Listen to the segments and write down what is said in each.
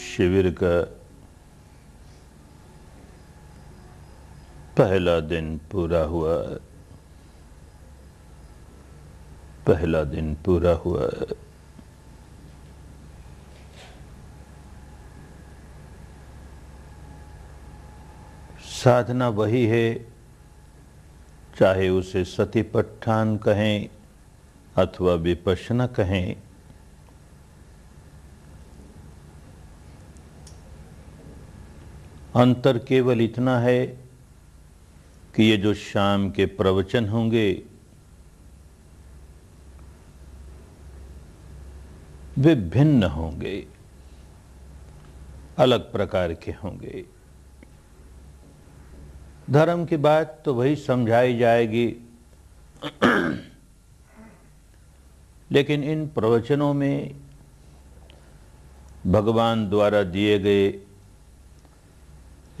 शिविर का पहला दिन पूरा हुआ पहला दिन पूरा हुआ साधना वही है चाहे उसे सतीपट्ठान कहें अथवा विपशना कहें अंतर केवल इतना है कि ये जो शाम के प्रवचन होंगे वे भिन्न होंगे अलग प्रकार के होंगे धर्म की बात तो वही समझाई जाएगी लेकिन इन प्रवचनों में भगवान द्वारा दिए गए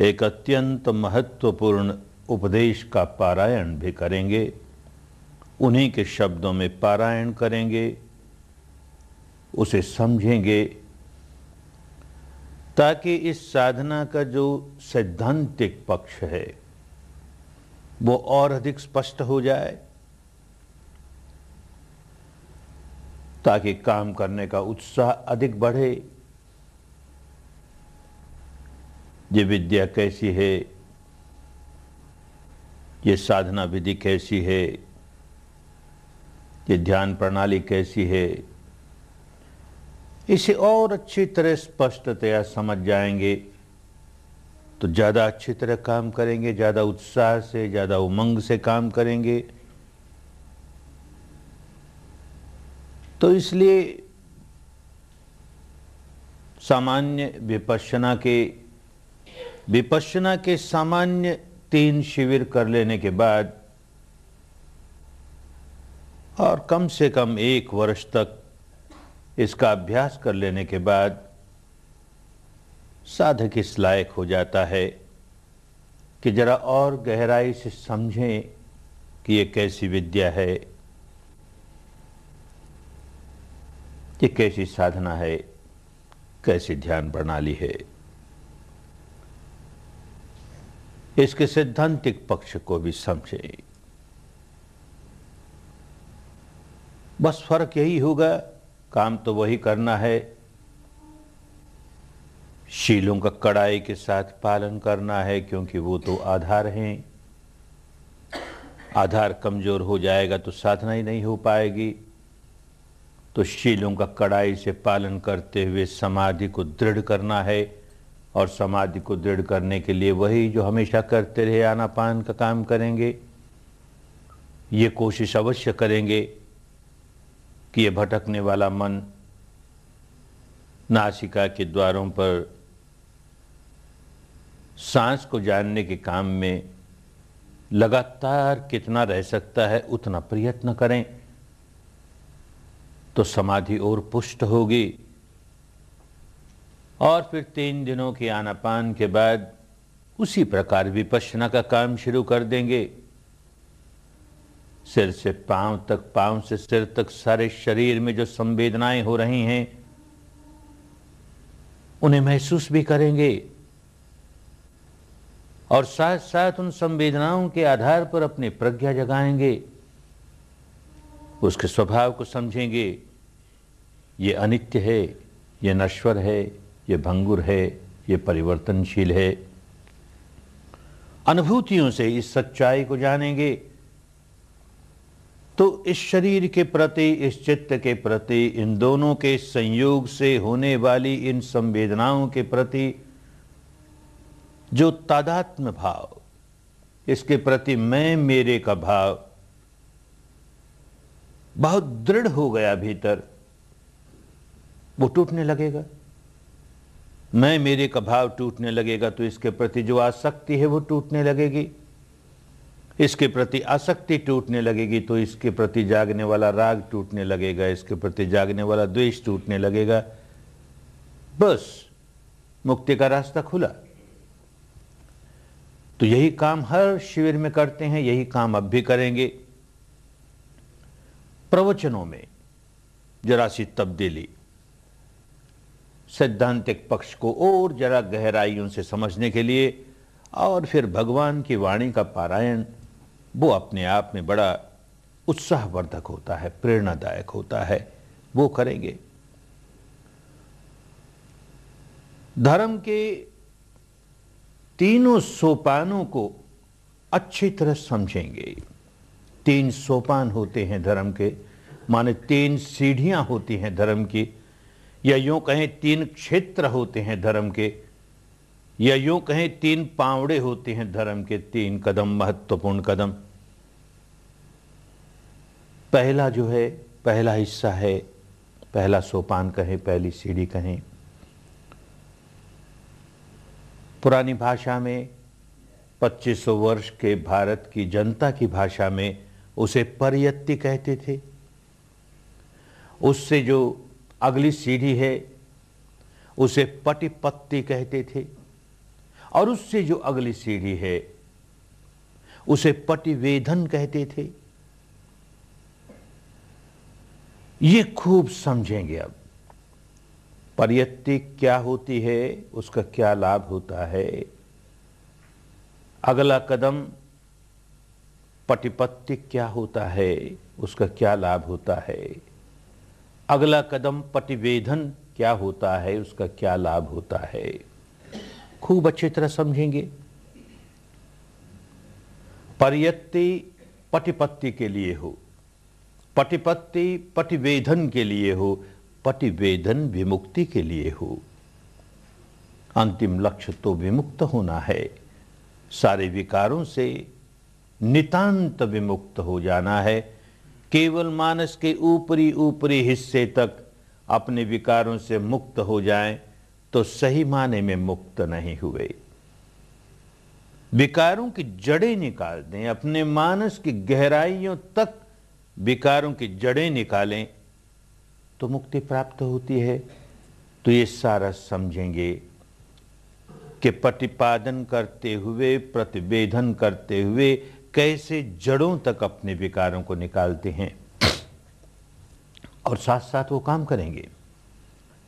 एक अत्यंत महत्वपूर्ण उपदेश का पारायण भी करेंगे उन्हीं के शब्दों में पारायण करेंगे उसे समझेंगे ताकि इस साधना का जो सैद्धांतिक पक्ष है वो और अधिक स्पष्ट हो जाए ताकि काम करने का उत्साह अधिक बढ़े ये विद्या कैसी है ये साधना विधि कैसी है ये ध्यान प्रणाली कैसी है इसे और अच्छी तरह स्पष्टतया समझ जाएंगे तो ज़्यादा अच्छी तरह काम करेंगे ज़्यादा उत्साह से ज़्यादा उमंग से काम करेंगे तो इसलिए सामान्य विपश्यना के विपश्यना के सामान्य तीन शिविर कर लेने के बाद और कम से कम एक वर्ष तक इसका अभ्यास कर लेने के बाद साधक इस लायक हो जाता है कि जरा और गहराई से समझें कि ये कैसी विद्या है ये कैसी साधना है कैसी ध्यान प्रणाली है इसके सिद्धांतिक पक्ष को भी समझे बस फर्क यही होगा काम तो वही करना है शीलों का कड़ाई के साथ पालन करना है क्योंकि वो तो आधार हैं आधार कमजोर हो जाएगा तो साधना ही नहीं हो पाएगी तो शीलों का कड़ाई से पालन करते हुए समाधि को दृढ़ करना है और समाधि को दृढ़ करने के लिए वही जो हमेशा करते रहे आनापान का काम करेंगे ये कोशिश अवश्य करेंगे कि ये भटकने वाला मन नासिका के द्वारों पर सांस को जानने के काम में लगातार कितना रह सकता है उतना प्रयत्न करें तो समाधि और पुष्ट होगी और फिर तीन दिनों के आनापान के बाद उसी प्रकार विपश्यना का काम शुरू कर देंगे सिर से पांव तक पांव से सिर तक सारे शरीर में जो संवेदनाएं हो रही हैं उन्हें महसूस भी करेंगे और साथ साथ उन संवेदनाओं के आधार पर अपनी प्रज्ञा जगाएंगे उसके स्वभाव को समझेंगे ये अनित्य है ये नश्वर है ये भंगुर है ये परिवर्तनशील है अनुभूतियों से इस सच्चाई को जानेंगे तो इस शरीर के प्रति इस चित्त के प्रति इन दोनों के संयोग से होने वाली इन संवेदनाओं के प्रति जो तादात्म भाव इसके प्रति मैं मेरे का भाव बहुत दृढ़ हो गया भीतर वो टूटने लगेगा मैं मेरे का भाव टूटने लगेगा तो इसके प्रति जो आसक्ति है वो टूटने लगेगी इसके प्रति आसक्ति टूटने लगेगी तो इसके प्रति जागने वाला राग टूटने लगेगा इसके प्रति जागने वाला द्वेष टूटने लगेगा बस मुक्ति का रास्ता खुला तो यही काम हर शिविर में करते हैं यही काम अब भी करेंगे प्रवचनों में जरा सी तब्दीली सैद्धांतिक पक्ष को और जरा गहराइयों से समझने के लिए और फिर भगवान की वाणी का पारायण वो अपने आप में बड़ा उत्साहवर्धक होता है प्रेरणादायक होता है वो करेंगे धर्म के तीनों सोपानों को अच्छी तरह समझेंगे तीन सोपान होते हैं धर्म के माने तीन सीढ़ियां होती हैं धर्म की या यूं कहें तीन क्षेत्र होते हैं धर्म के या यूं कहें तीन पावड़े होते हैं धर्म के तीन कदम महत्वपूर्ण कदम पहला जो है पहला हिस्सा है पहला सोपान कहें पहली सीढ़ी कहें पुरानी भाषा में 2500 वर्ष के भारत की जनता की भाषा में उसे पर्यत्ति कहते थे उससे जो अगली सीढ़ी है उसे पटिपत्ति कहते थे और उससे जो अगली सीढ़ी है उसे पटिवेधन कहते थे ये खूब समझेंगे अब पर्यत्ति क्या होती है उसका क्या लाभ होता है अगला कदम पटिपत्ति क्या होता है उसका क्या लाभ होता है अगला कदम पटिवेधन क्या होता है उसका क्या लाभ होता है खूब अच्छी तरह समझेंगे पर्यत्ति पटिपत्ति के लिए हो पटिपत्ति पटिवेधन के लिए हो पटिवेधन विमुक्ति के लिए हो अंतिम लक्ष्य तो विमुक्त होना है सारे विकारों से नितांत विमुक्त हो जाना है केवल मानस के ऊपरी ऊपरी हिस्से तक अपने विकारों से मुक्त हो जाएं तो सही माने में मुक्त नहीं हुए विकारों की जड़ें निकाल दें अपने मानस की गहराइयों तक विकारों की जड़ें निकालें तो मुक्ति प्राप्त होती है तो ये सारा समझेंगे कि प्रतिपादन करते हुए प्रतिवेदन करते हुए कैसे जड़ों तक अपने विकारों को निकालते हैं और साथ साथ वो काम करेंगे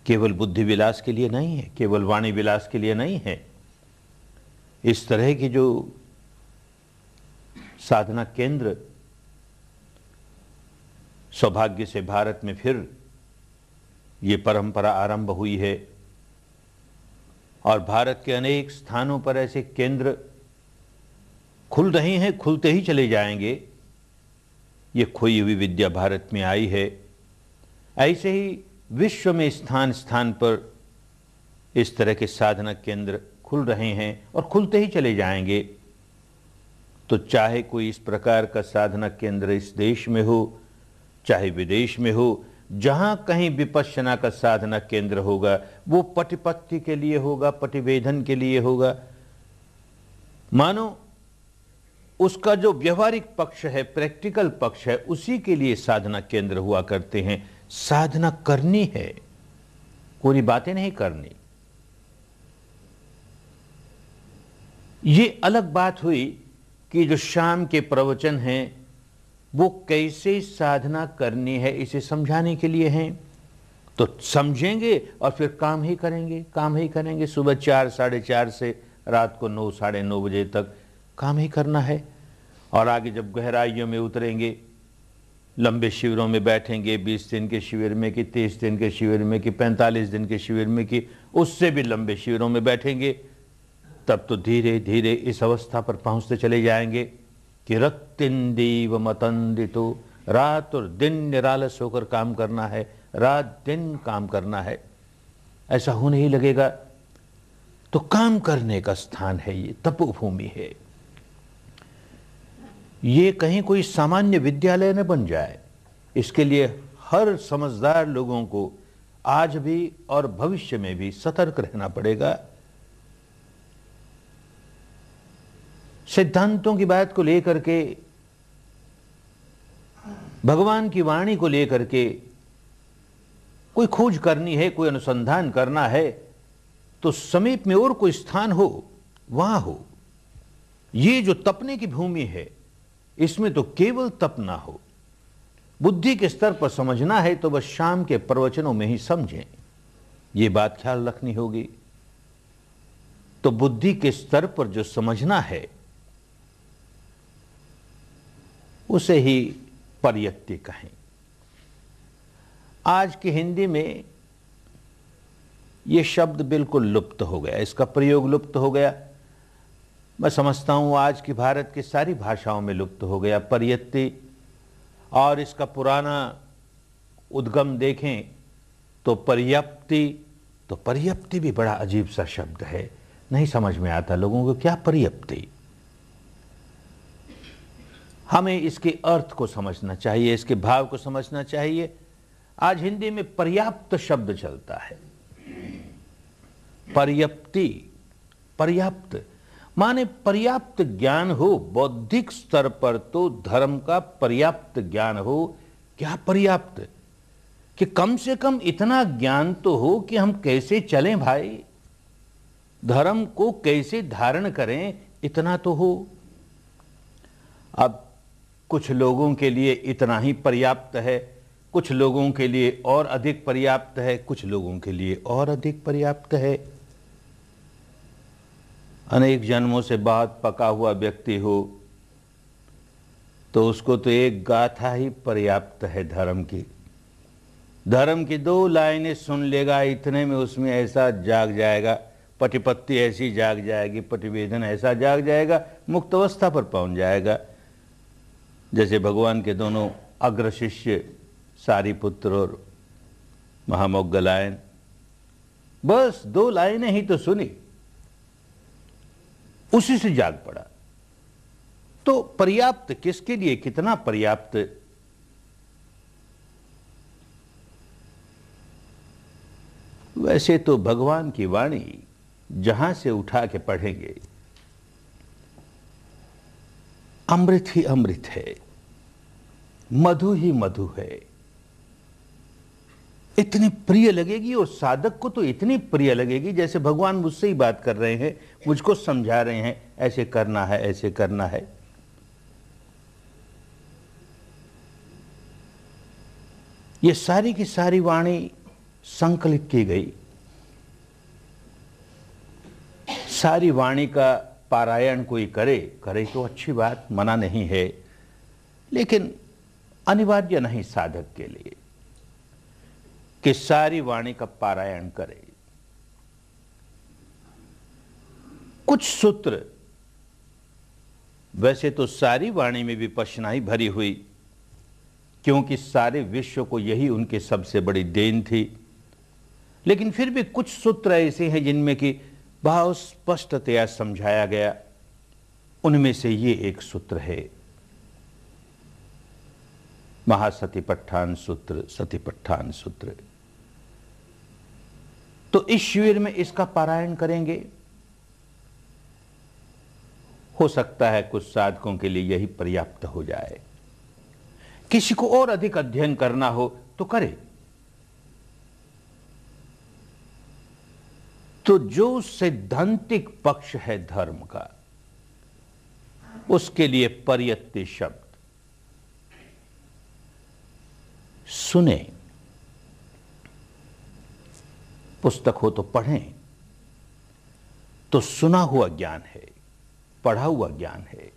केवल बुद्धि विलास के लिए नहीं है केवल वाणी विलास के लिए नहीं है इस तरह की जो साधना केंद्र सौभाग्य से भारत में फिर ये परंपरा आरंभ हुई है और भारत के अनेक स्थानों पर ऐसे केंद्र खुल रहे हैं खुलते ही चले जाएंगे ये खोई हुई विद्या भारत में आई है ऐसे ही विश्व में स्थान स्थान पर इस तरह के साधना केंद्र खुल रहे हैं और खुलते ही चले जाएंगे तो चाहे कोई इस प्रकार का साधना केंद्र इस देश में हो चाहे विदेश में हो जहां कहीं विपश्यना का साधना केंद्र होगा वो पटिपत्ति के लिए होगा पटिवेदन के लिए होगा मानो उसका जो व्यवहारिक पक्ष है प्रैक्टिकल पक्ष है उसी के लिए साधना केंद्र हुआ करते हैं साधना करनी है कोई बातें नहीं करनी ये अलग बात हुई कि जो शाम के प्रवचन हैं वो कैसे साधना करनी है इसे समझाने के लिए हैं तो समझेंगे और फिर काम ही करेंगे काम ही करेंगे सुबह चार साढ़े चार से रात को नौ साढ़े नौ बजे तक काम ही करना है और आगे जब गहराइयों में उतरेंगे लंबे शिविरों में बैठेंगे बीस दिन के शिविर में कि तीस दिन के शिविर में कि पैंतालीस दिन के शिविर में कि उससे भी लंबे शिविरों में बैठेंगे तब तो धीरे धीरे इस अवस्था पर पहुंचते चले जाएंगे कि रक्तिन दीव मतंदितो रात और दिन निरालस होकर काम करना है रात दिन काम करना है ऐसा होने ही लगेगा तो काम करने का स्थान है ये तपोभूमि है ये कहीं कोई सामान्य विद्यालय न बन जाए इसके लिए हर समझदार लोगों को आज भी और भविष्य में भी सतर्क रहना पड़ेगा सिद्धांतों की बात को लेकर के भगवान की वाणी को लेकर के कोई खोज करनी है कोई अनुसंधान करना है तो समीप में और कोई स्थान हो वहां हो ये जो तपने की भूमि है इसमें तो केवल तप ना हो बुद्धि के स्तर पर समझना है तो बस शाम के प्रवचनों में ही समझें ये बात ख्याल रखनी होगी तो बुद्धि के स्तर पर जो समझना है उसे ही पर्यक्ति कहें आज की हिंदी में यह शब्द बिल्कुल लुप्त हो गया इसका प्रयोग लुप्त हो गया मैं समझता हूं आज की भारत की सारी भाषाओं में लुप्त हो गया परियत्ति और इसका पुराना उद्गम देखें तो पर्याप्ति तो पर्याप्ति भी बड़ा अजीब सा शब्द है नहीं समझ में आता लोगों को क्या पर्याप्ति हमें इसके अर्थ को समझना चाहिए इसके भाव को समझना चाहिए आज हिंदी में पर्याप्त शब्द चलता है पर्याप्ति पर्याप्त माने पर्याप्त ज्ञान हो बौद्धिक स्तर पर तो धर्म का पर्याप्त ज्ञान हो क्या पर्याप्त कि कम से कम इतना ज्ञान तो हो कि हम कैसे चलें भाई धर्म को कैसे धारण करें इतना तो हो अब कुछ लोगों के लिए इतना ही पर्याप्त है कुछ लोगों के लिए और अधिक पर्याप्त है कुछ लोगों के लिए और अधिक पर्याप्त है अनेक जन्मों से बात पका हुआ व्यक्ति हो तो उसको तो एक गाथा ही पर्याप्त है धर्म की धर्म की दो लाइनें सुन लेगा इतने में उसमें ऐसा जाग जाएगा पटिपत्ति ऐसी जाग जाएगी पटिवेदन ऐसा जाग जाएगा मुक्त अवस्था पर पहुंच जाएगा जैसे भगवान के दोनों अग्र शिष्य सारी पुत्र और महामोगलायन बस दो लाइनें ही तो सुनी उसी से जाग पड़ा तो पर्याप्त किसके लिए कितना पर्याप्त वैसे तो भगवान की वाणी जहां से उठा के पढ़ेंगे अमृत ही अमृत है मधु ही मधु है इतनी प्रिय लगेगी और साधक को तो इतनी प्रिय लगेगी जैसे भगवान मुझसे ही बात कर रहे हैं मुझको समझा रहे हैं ऐसे करना है ऐसे करना है ये सारी की सारी वाणी संकलित की गई सारी वाणी का पारायण कोई करे करे तो अच्छी बात मना नहीं है लेकिन अनिवार्य नहीं साधक के लिए कि सारी वाणी का पारायण करें कुछ सूत्र वैसे तो सारी वाणी में भी ही भरी हुई क्योंकि सारे विश्व को यही उनके सबसे बड़ी देन थी लेकिन फिर भी कुछ सूत्र ऐसे हैं जिनमें कि बहुत स्पष्टतया समझाया गया उनमें से ये एक सूत्र है महासतिपट्ठान सूत्र सतिपट्ठान सूत्र तो इस शिविर में इसका पारायण करेंगे हो सकता है कुछ साधकों के लिए यही पर्याप्त हो जाए किसी को और अधिक अध्ययन करना हो तो करे तो जो सिद्धांतिक पक्ष है धर्म का उसके लिए पर्यत्य शब्द सुने पुस्तक हो तो पढ़ें तो सुना हुआ ज्ञान है पढ़ा हुआ ज्ञान है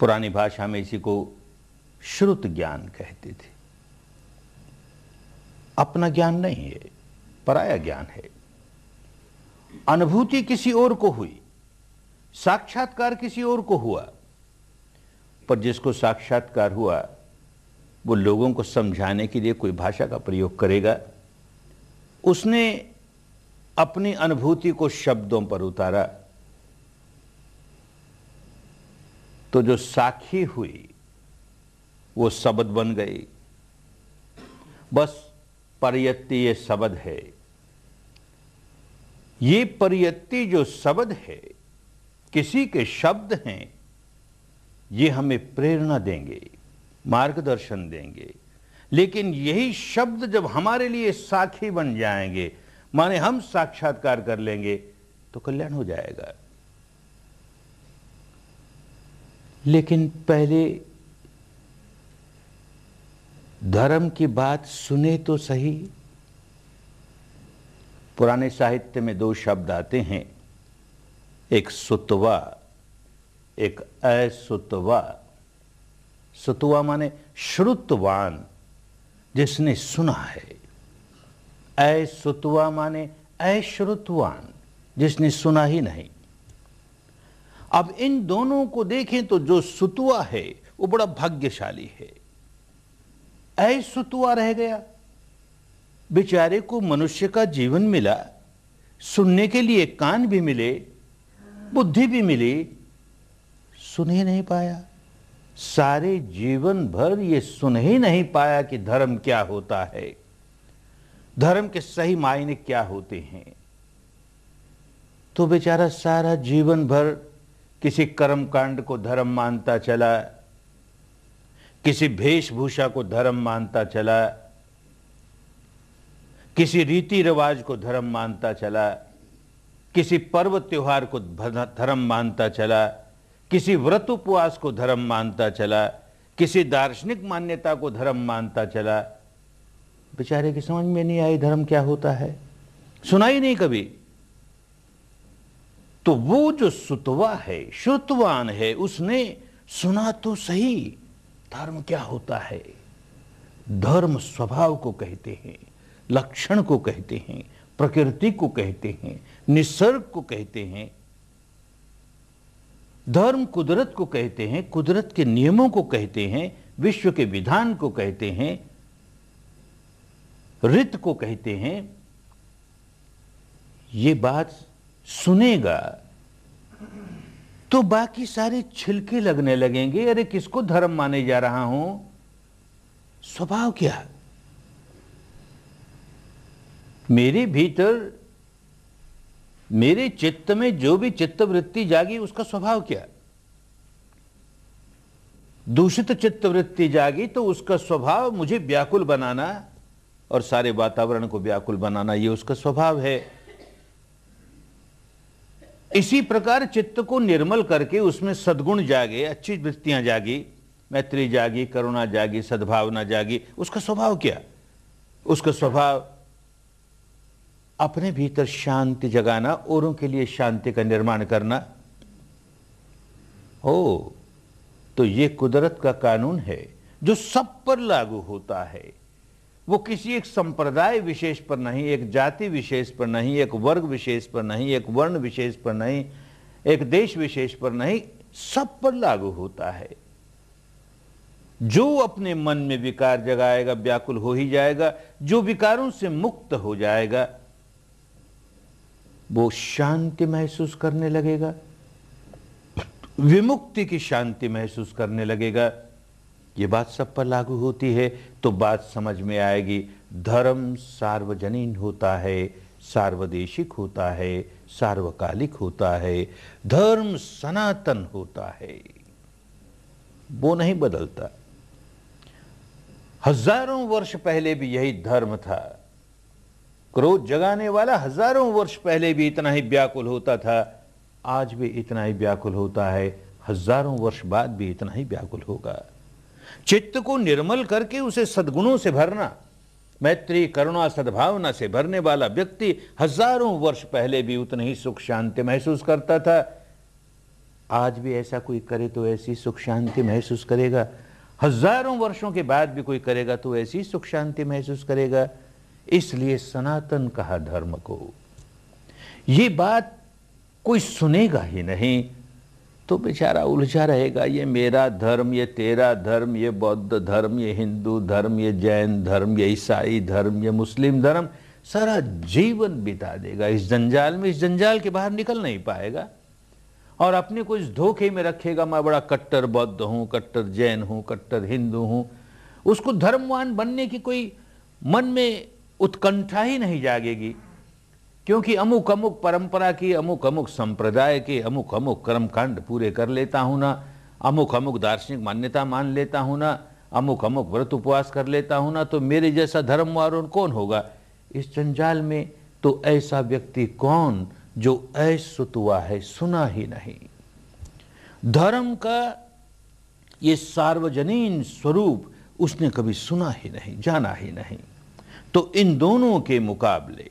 पुरानी भाषा में इसी को श्रुत ज्ञान कहते थे अपना ज्ञान नहीं है पराया ज्ञान है अनुभूति किसी और को हुई साक्षात्कार किसी और को हुआ पर जिसको साक्षात्कार हुआ वो लोगों को समझाने के लिए कोई भाषा का प्रयोग करेगा उसने अपनी अनुभूति को शब्दों पर उतारा तो जो साखी हुई वो शब्द बन गई बस परियत्ति ये शब्द है ये परियत्ति जो शब्द है किसी के शब्द हैं ये हमें प्रेरणा देंगे मार्गदर्शन देंगे लेकिन यही शब्द जब हमारे लिए साखी बन जाएंगे माने हम साक्षात्कार कर लेंगे तो कल्याण हो जाएगा लेकिन पहले धर्म की बात सुने तो सही पुराने साहित्य में दो शब्द आते हैं एक सुतवा एक असुतवा सतुआ माने श्रुतवान जिसने सुना है ऐ सुतुआ माने अश्रुतवान जिसने सुना ही नहीं अब इन दोनों को देखें तो जो सुतुआ है वो बड़ा भाग्यशाली है ऐ सुतुआ रह गया बेचारे को मनुष्य का जीवन मिला सुनने के लिए कान भी मिले बुद्धि भी मिली सुन ही नहीं पाया सारे जीवन भर ये सुन ही नहीं पाया कि धर्म क्या होता है धर्म के सही मायने क्या होते हैं तो बेचारा सारा जीवन भर किसी कर्म कांड को धर्म मानता चला किसी वेशभूषा को धर्म मानता चला किसी रीति रिवाज को धर्म मानता चला किसी पर्व त्योहार को धर्म मानता चला किसी व्रत उपवास को धर्म मानता चला किसी दार्शनिक मान्यता को धर्म मानता चला बेचारे की समझ में नहीं आई धर्म क्या होता है सुना ही नहीं कभी तो वो जो सुतवा है श्रुतवान है उसने सुना तो सही धर्म क्या होता है धर्म स्वभाव को कहते हैं लक्षण को कहते हैं प्रकृति को कहते हैं निसर्ग को कहते हैं धर्म कुदरत को कहते हैं कुदरत के नियमों को कहते हैं विश्व के विधान को कहते हैं रित को कहते हैं ये बात सुनेगा तो बाकी सारे छिलके लगने लगेंगे अरे किसको धर्म माने जा रहा हूं स्वभाव क्या मेरे भीतर मेरे चित्त में जो भी चित्तवृत्ति जागी उसका स्वभाव क्या दूषित चित्त वृत्ति जागी तो उसका स्वभाव मुझे व्याकुल बनाना और सारे वातावरण को व्याकुल बनाना यह उसका स्वभाव है इसी प्रकार चित्त को निर्मल करके उसमें सद्गुण जागे अच्छी वृत्तियां जागी मैत्री जागी करुणा जागी सद्भावना जागी उसका स्वभाव क्या उसका स्वभाव अपने भीतर शांति जगाना औरों के लिए शांति का निर्माण करना हो तो ये कुदरत का कानून है जो सब पर लागू होता है वो किसी एक संप्रदाय विशेष पर नहीं एक जाति विशेष पर नहीं एक वर्ग विशेष पर नहीं एक वर्ण विशेष पर नहीं एक देश विशेष पर नहीं सब पर लागू होता है जो अपने मन में विकार जगाएगा व्याकुल हो ही जाएगा जो विकारों से मुक्त हो जाएगा वो शांति महसूस करने लगेगा विमुक्ति की शांति महसूस करने लगेगा ये बात सब पर लागू होती है तो बात समझ में आएगी धर्म सार्वजनीन होता है सार्वदेशिक होता है सार्वकालिक होता है धर्म सनातन होता है वो नहीं बदलता हजारों वर्ष पहले भी यही धर्म था क्रोध जगाने वाला हजारों वर्ष पहले भी इतना ही व्याकुल होता था आज भी इतना ही व्याकुल होता है हजारों वर्ष बाद भी इतना ही व्याकुल होगा चित्त को निर्मल करके उसे सद्गुणों से भरना मैत्री करुणा सद्भावना से भरने वाला व्यक्ति हजारों वर्ष पहले भी उतनी ही सुख शांति महसूस करता था आज भी ऐसा कोई करे तो ऐसी सुख शांति महसूस करेगा हजारों वर्षों के बाद भी कोई करेगा तो ऐसी सुख शांति महसूस करेगा इसलिए सनातन कहा धर्म को ये बात कोई सुनेगा ही नहीं तो बेचारा उलझा रहेगा ये मेरा धर्म ये तेरा धर्म ये बौद्ध धर्म ये हिंदू धर्म ये जैन धर्म ये ईसाई धर्म ये मुस्लिम धर्म सारा जीवन बिता देगा इस जंजाल में इस जंजाल के बाहर निकल नहीं पाएगा और अपने को इस धोखे में रखेगा मैं बड़ा कट्टर बौद्ध हूँ कट्टर जैन हूँ कट्टर हिंदू हूँ उसको धर्मवान बनने की कोई मन में उत्कंठा ही नहीं जागेगी क्योंकि अमुक अमुक परंपरा की अमुक अमुक संप्रदाय के अमुक अमुक कर्मकांड पूरे कर लेता हूँ ना अमुक अमुक दार्शनिक मान्यता मान लेता हूँ ना अमुक अमुक व्रत उपवास कर लेता हूँ ना तो मेरे जैसा धर्म वारुण कौन होगा इस जंजाल में तो ऐसा व्यक्ति कौन जो ऐसुतुआ है सुना ही नहीं धर्म का ये सार्वजनीन स्वरूप उसने कभी सुना ही नहीं जाना ही नहीं तो इन दोनों के मुकाबले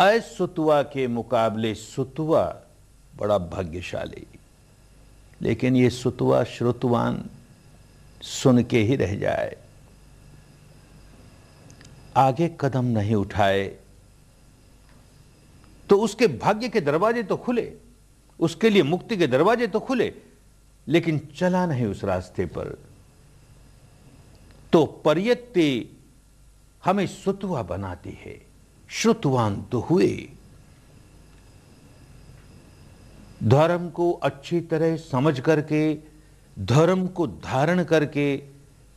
असतुआ के मुकाबले सुतुआ बड़ा भाग्यशाली लेकिन ये सुतुआ श्रुतवान सुन के ही रह जाए आगे कदम नहीं उठाए तो उसके भाग्य के दरवाजे तो खुले उसके लिए मुक्ति के दरवाजे तो खुले लेकिन चला नहीं उस रास्ते पर तो परियत्ति हमें सुतुआ बनाती है श्रुतवान तो हुए धर्म को अच्छी तरह समझ करके धर्म को धारण करके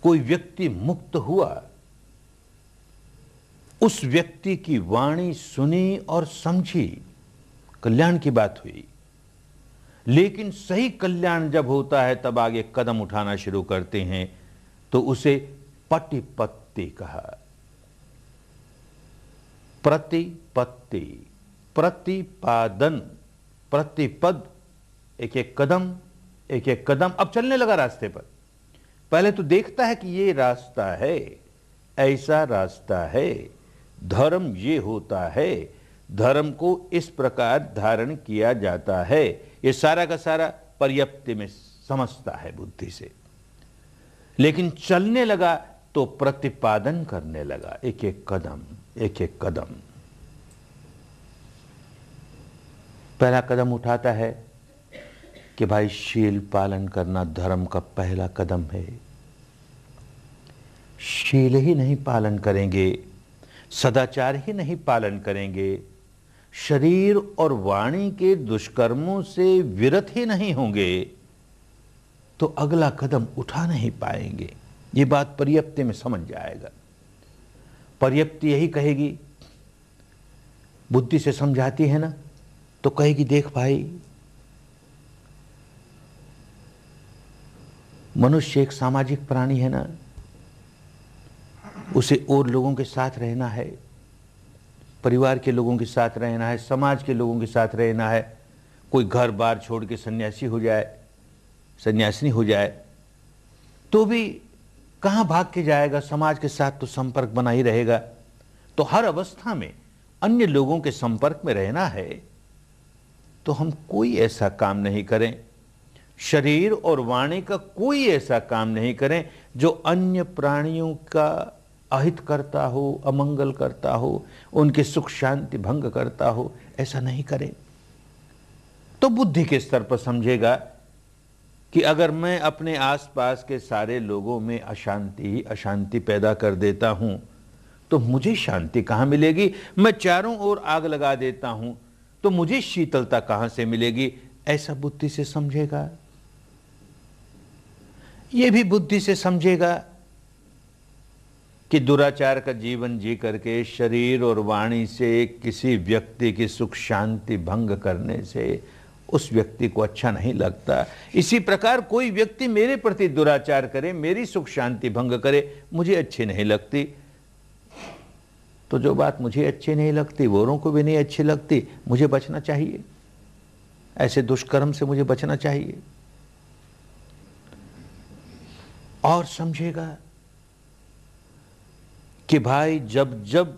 कोई व्यक्ति मुक्त हुआ उस व्यक्ति की वाणी सुनी और समझी कल्याण की बात हुई लेकिन सही कल्याण जब होता है तब आगे कदम उठाना शुरू करते हैं तो उसे पटिपत्ति कहा प्रतिपत्ति प्रतिपादन प्रतिपद एक एक कदम एक एक कदम अब चलने लगा रास्ते पर पहले तो देखता है कि ये रास्ता है ऐसा रास्ता है धर्म ये होता है धर्म को इस प्रकार धारण किया जाता है ये सारा का सारा पर्याप्ति में समझता है बुद्धि से लेकिन चलने लगा तो प्रतिपादन करने लगा एक एक कदम एक एक कदम पहला कदम उठाता है कि भाई शील पालन करना धर्म का पहला कदम है शील ही नहीं पालन करेंगे सदाचार ही नहीं पालन करेंगे शरीर और वाणी के दुष्कर्मों से विरत ही नहीं होंगे तो अगला कदम उठा नहीं पाएंगे ये बात पर्याप्त में समझ जाएगा पर्याप्त यही कहेगी बुद्धि से समझाती है ना तो कहेगी देख भाई मनुष्य एक सामाजिक प्राणी है ना उसे और लोगों के साथ रहना है परिवार के लोगों के साथ रहना है समाज के लोगों के साथ रहना है कोई घर बार छोड़ के सन्यासी हो जाए सन्यासिनी हो जाए तो भी कहाँ भाग के जाएगा समाज के साथ तो संपर्क बना ही रहेगा तो हर अवस्था में अन्य लोगों के संपर्क में रहना है तो हम कोई ऐसा काम नहीं करें शरीर और वाणी का कोई ऐसा काम नहीं करें जो अन्य प्राणियों का अहित करता हो अमंगल करता हो उनके सुख शांति भंग करता हो ऐसा नहीं करें तो बुद्धि के स्तर पर समझेगा कि अगर मैं अपने आसपास के सारे लोगों में अशांति ही अशांति पैदा कर देता हूं तो मुझे शांति कहां मिलेगी मैं चारों ओर आग लगा देता हूं तो मुझे शीतलता कहां से मिलेगी ऐसा बुद्धि से समझेगा यह भी बुद्धि से समझेगा कि दुराचार का जीवन जी करके शरीर और वाणी से किसी व्यक्ति की सुख शांति भंग करने से उस व्यक्ति को अच्छा नहीं लगता इसी प्रकार कोई व्यक्ति मेरे प्रति दुराचार करे मेरी सुख शांति भंग करे मुझे अच्छी नहीं लगती तो जो बात मुझे अच्छी नहीं लगती वोरों को भी नहीं अच्छी लगती मुझे बचना चाहिए ऐसे दुष्कर्म से मुझे बचना चाहिए और समझेगा कि भाई जब जब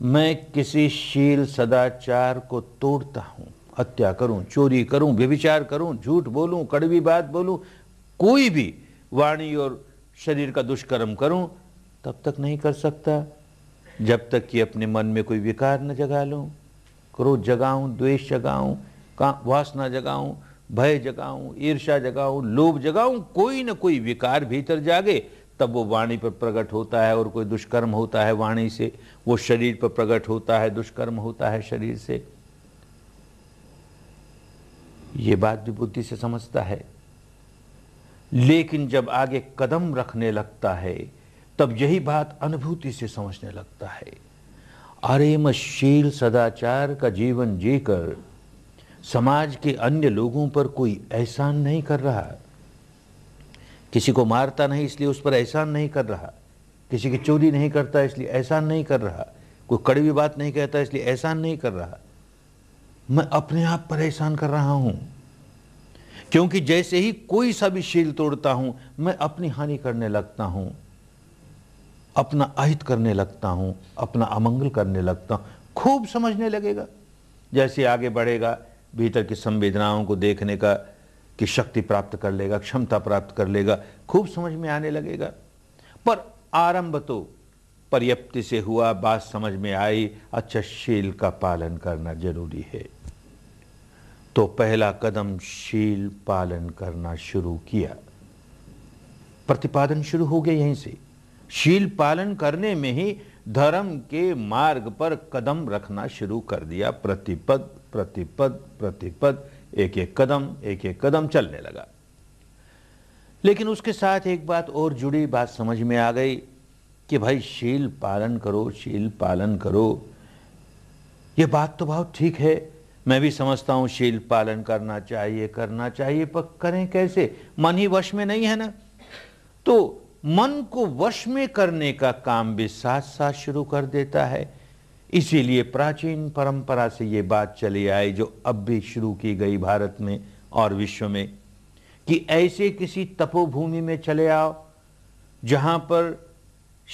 मैं किसी शील सदाचार को तोड़ता हूँ हत्या करूँ चोरी करूँ व्यभिचार करूँ झूठ बोलूँ कड़वी बात बोलूँ कोई भी वाणी और शरीर का दुष्कर्म करूँ तब तक नहीं कर सकता जब तक कि अपने मन में कोई विकार न जगा लूँ क्रोध जगाऊँ द्वेष जगाऊँ का वासना जगाऊँ भय जगाऊँ ईर्षा जगाऊं लोभ जगाऊँ कोई ना कोई विकार भीतर जागे तब वो वाणी पर प्रकट होता है और कोई दुष्कर्म होता है वाणी से वो शरीर पर प्रकट होता है दुष्कर्म होता है शरीर से ये बात भी बुद्धि से समझता है लेकिन जब आगे कदम रखने लगता है तब यही बात अनुभूति से समझने लगता है मशील सदाचार का जीवन जीकर समाज के अन्य लोगों पर कोई एहसान नहीं कर रहा किसी को मारता नहीं इसलिए उस पर एहसान नहीं कर रहा किसी की चोरी नहीं करता इसलिए एहसान नहीं कर रहा कोई कड़वी बात नहीं कहता इसलिए एहसान नहीं कर रहा मैं अपने आप पर एहसान कर रहा हूं क्योंकि जैसे ही कोई सा भी शील तोड़ता हूं मैं अपनी हानि करने लगता हूं अपना अहित करने लगता हूँ अपना अमंगल करने लगता हूं खूब समझने लगेगा जैसे आगे बढ़ेगा भीतर की संवेदनाओं को देखने का कि शक्ति प्राप्त कर लेगा क्षमता प्राप्त कर लेगा खूब समझ में आने लगेगा पर आरंभ तो पर्याप्ति से हुआ बात समझ में आई अच्छा शील का पालन करना जरूरी है तो पहला कदम शील पालन करना शुरू किया प्रतिपादन शुरू हो गया यहीं से शील पालन करने में ही धर्म के मार्ग पर कदम रखना शुरू कर दिया प्रतिपद प्रतिपद प्रतिपद एक एक कदम एक एक कदम चलने लगा लेकिन उसके साथ एक बात और जुड़ी बात समझ में आ गई कि भाई शील पालन करो शील पालन करो ये बात तो बहुत ठीक है मैं भी समझता हूं शील पालन करना चाहिए करना चाहिए पर करें कैसे मन ही वश में नहीं है ना तो मन को वश में करने का काम भी साथ साथ शुरू कर देता है इसीलिए प्राचीन परंपरा से ये बात चली आई जो अब भी शुरू की गई भारत में और विश्व में कि ऐसे किसी तपोभूमि में चले आओ जहां पर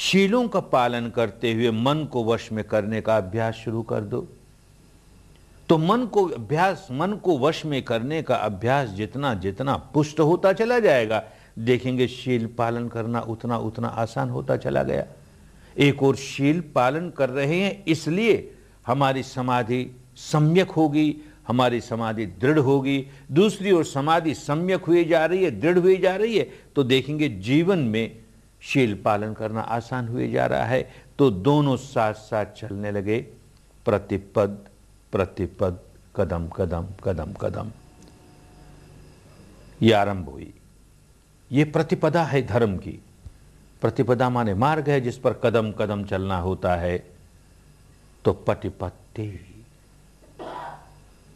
शीलों का पालन करते हुए मन को वश में करने का अभ्यास शुरू कर दो तो मन को अभ्यास मन को वश में करने का अभ्यास जितना जितना पुष्ट होता चला जाएगा देखेंगे शील पालन करना उतना उतना आसान होता चला गया एक और शील पालन कर रहे हैं इसलिए हमारी समाधि सम्यक होगी हमारी समाधि दृढ़ होगी दूसरी ओर समाधि सम्यक हुई जा रही है दृढ़ हुई जा रही है तो देखेंगे जीवन में शील पालन करना आसान हुए जा रहा है तो दोनों साथ साथ चलने लगे प्रतिपद प्रतिपद कदम कदम कदम कदम यह आरंभ हुई ये प्रतिपदा है धर्म की प्रतिपदा माने मार्ग है जिस पर कदम कदम चलना होता है तो पटिपत्ति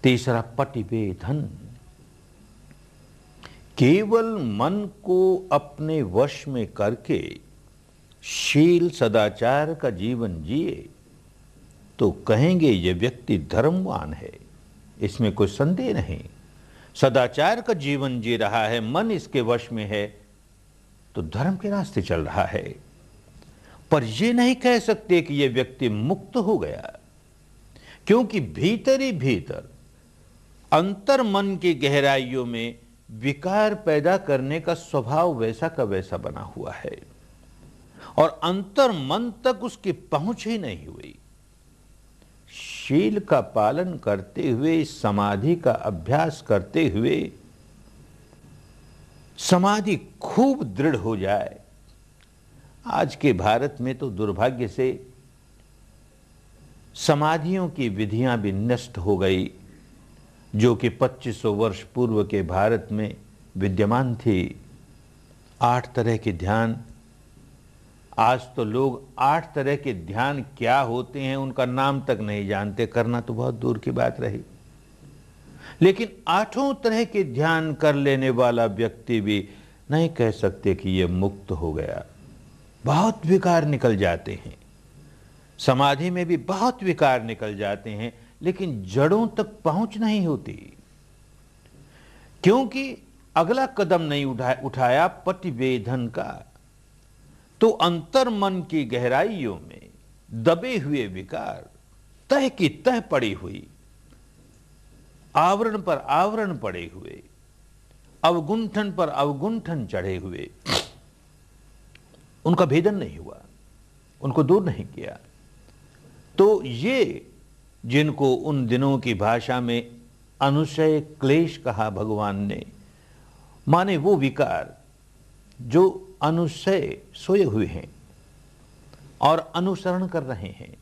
तीसरा पटिवेधन केवल मन को अपने वश में करके शील सदाचार का जीवन जिए तो कहेंगे ये व्यक्ति धर्मवान है इसमें कोई संदेह नहीं सदाचार का जीवन जी रहा है मन इसके वश में है तो धर्म के रास्ते चल रहा है पर यह नहीं कह सकते कि यह व्यक्ति मुक्त हो गया क्योंकि भीतर ही भीतर अंतर मन की गहराइयों में विकार पैदा करने का स्वभाव वैसा का वैसा बना हुआ है और अंतर मन तक उसकी पहुंच ही नहीं हुई शील का पालन करते हुए समाधि का अभ्यास करते हुए समाधि खूब दृढ़ हो जाए आज के भारत में तो दुर्भाग्य से समाधियों की विधियां भी नष्ट हो गई जो कि 2500 वर्ष पूर्व के भारत में विद्यमान थी आठ तरह के ध्यान आज तो लोग आठ तरह के ध्यान क्या होते हैं उनका नाम तक नहीं जानते करना तो बहुत दूर की बात रही लेकिन आठों तरह के ध्यान कर लेने वाला व्यक्ति भी नहीं कह सकते कि यह मुक्त हो गया बहुत विकार निकल जाते हैं समाधि में भी बहुत विकार निकल जाते हैं लेकिन जड़ों तक पहुंच नहीं होती क्योंकि अगला कदम नहीं उठा, उठाया पटिवेधन का तो अंतर मन की गहराइयों में दबे हुए विकार तह की तह पड़ी हुई आवरण पर आवरण पड़े हुए अवगुंठन पर अवगुंठन चढ़े हुए उनका भेदन नहीं हुआ उनको दूर नहीं किया तो ये जिनको उन दिनों की भाषा में अनुशय क्लेश कहा भगवान ने माने वो विकार जो अनुशय सोए हुए हैं और अनुसरण कर रहे हैं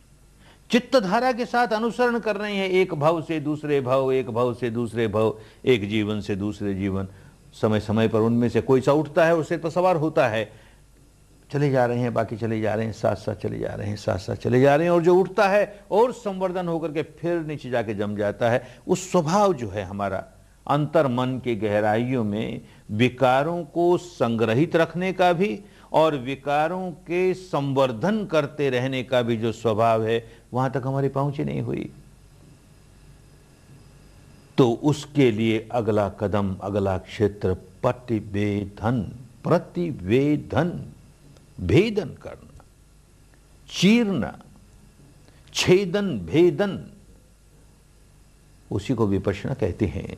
चित्त धारा के साथ अनुसरण कर रहे हैं एक भाव से दूसरे भाव एक भाव से दूसरे भाव एक जीवन से दूसरे जीवन समय समय पर उनमें से कोई सा उठता है उसे तो सवार होता है चले जा रहे हैं बाकी चले जा रहे हैं साथ साथ चले जा रहे हैं साथ साथ चले जा रहे हैं और जो उठता है और संवर्धन होकर के फिर नीचे जाके जम जाता है उस स्वभाव जो है हमारा अंतर मन के गहराइयों में विकारों को संग्रहित रखने का भी और विकारों के संवर्धन करते रहने का भी जो स्वभाव है वहां तक हमारी पहुंच ही नहीं हुई तो उसके लिए अगला कदम अगला क्षेत्र प्रतिवेदन प्रतिवेदन भेदन करना चीरना छेदन भेदन उसी को विपर्शना कहते हैं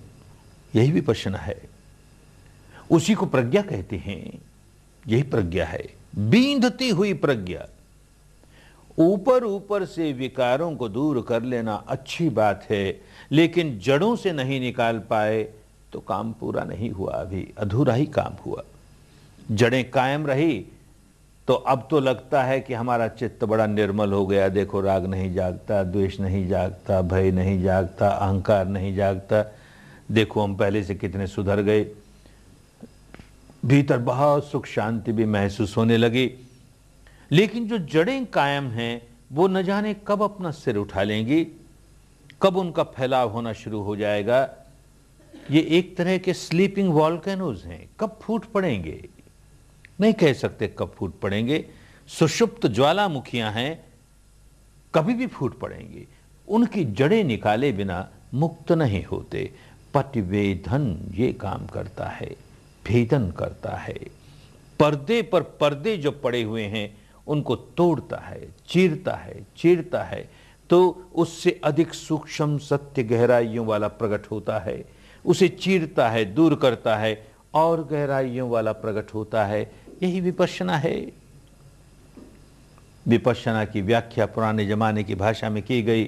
यही विपश्यना है उसी को प्रज्ञा कहते हैं यही प्रज्ञा है बींधती हुई प्रज्ञा ऊपर ऊपर से विकारों को दूर कर लेना अच्छी बात है लेकिन जड़ों से नहीं निकाल पाए तो काम पूरा नहीं हुआ अभी अधूरा ही काम हुआ जड़ें कायम रही तो अब तो लगता है कि हमारा चित्त बड़ा निर्मल हो गया देखो राग नहीं जागता द्वेष नहीं जागता भय नहीं जागता अहंकार नहीं जागता देखो हम पहले से कितने सुधर गए भीतर बहुत सुख शांति भी महसूस होने लगी लेकिन जो जड़ें कायम हैं वो न जाने कब अपना सिर उठा लेंगी कब उनका फैलाव होना शुरू हो जाएगा ये एक तरह के स्लीपिंग वॉल्केनोज हैं कब फूट पड़ेंगे नहीं कह सकते कब फूट पड़ेंगे सुषुप्त ज्वालामुखियां हैं कभी भी फूट पड़ेंगी उनकी जड़ें निकाले बिना मुक्त नहीं होते पटिवेधन ये काम करता है भेदन करता है पर्दे पर पर्दे जो पड़े हुए हैं उनको तोड़ता है चीरता है चीरता है तो उससे अधिक सूक्ष्म सत्य गहराइयों वाला प्रकट होता है उसे चीरता है दूर करता है और गहराइयों वाला प्रकट होता है यही विपश्यना है विपश्यना की व्याख्या पुराने जमाने की भाषा में की गई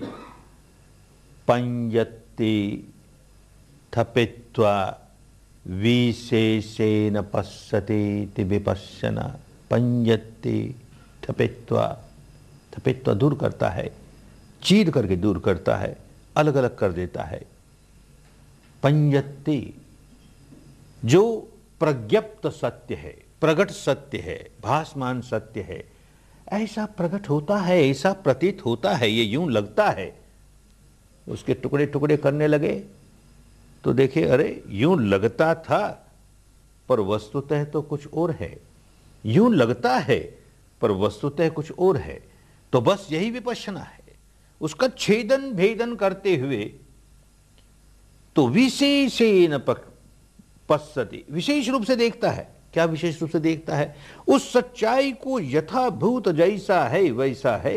पंजत्ति थपित्वा विशेषेण पश्यते विपश्यन पंजते थपेत्वा थपेत्वा दूर करता है चीर करके दूर करता है अलग अलग कर देता है पंजते जो प्रज्ञप्त सत्य है प्रगट सत्य है भासमान सत्य है ऐसा प्रकट होता है ऐसा प्रतीत होता है ये यूं लगता है उसके टुकड़े टुकड़े करने लगे तो देखिए अरे यूं लगता था पर वस्तुतः तो कुछ और है यूं लगता है पर वस्तुतः कुछ और है तो बस यही विपश्यना है उसका छेदन भेदन करते हुए तो विशेष पश्यति विशेष रूप से देखता है क्या विशेष रूप से देखता है उस सच्चाई को यथाभूत जैसा है वैसा है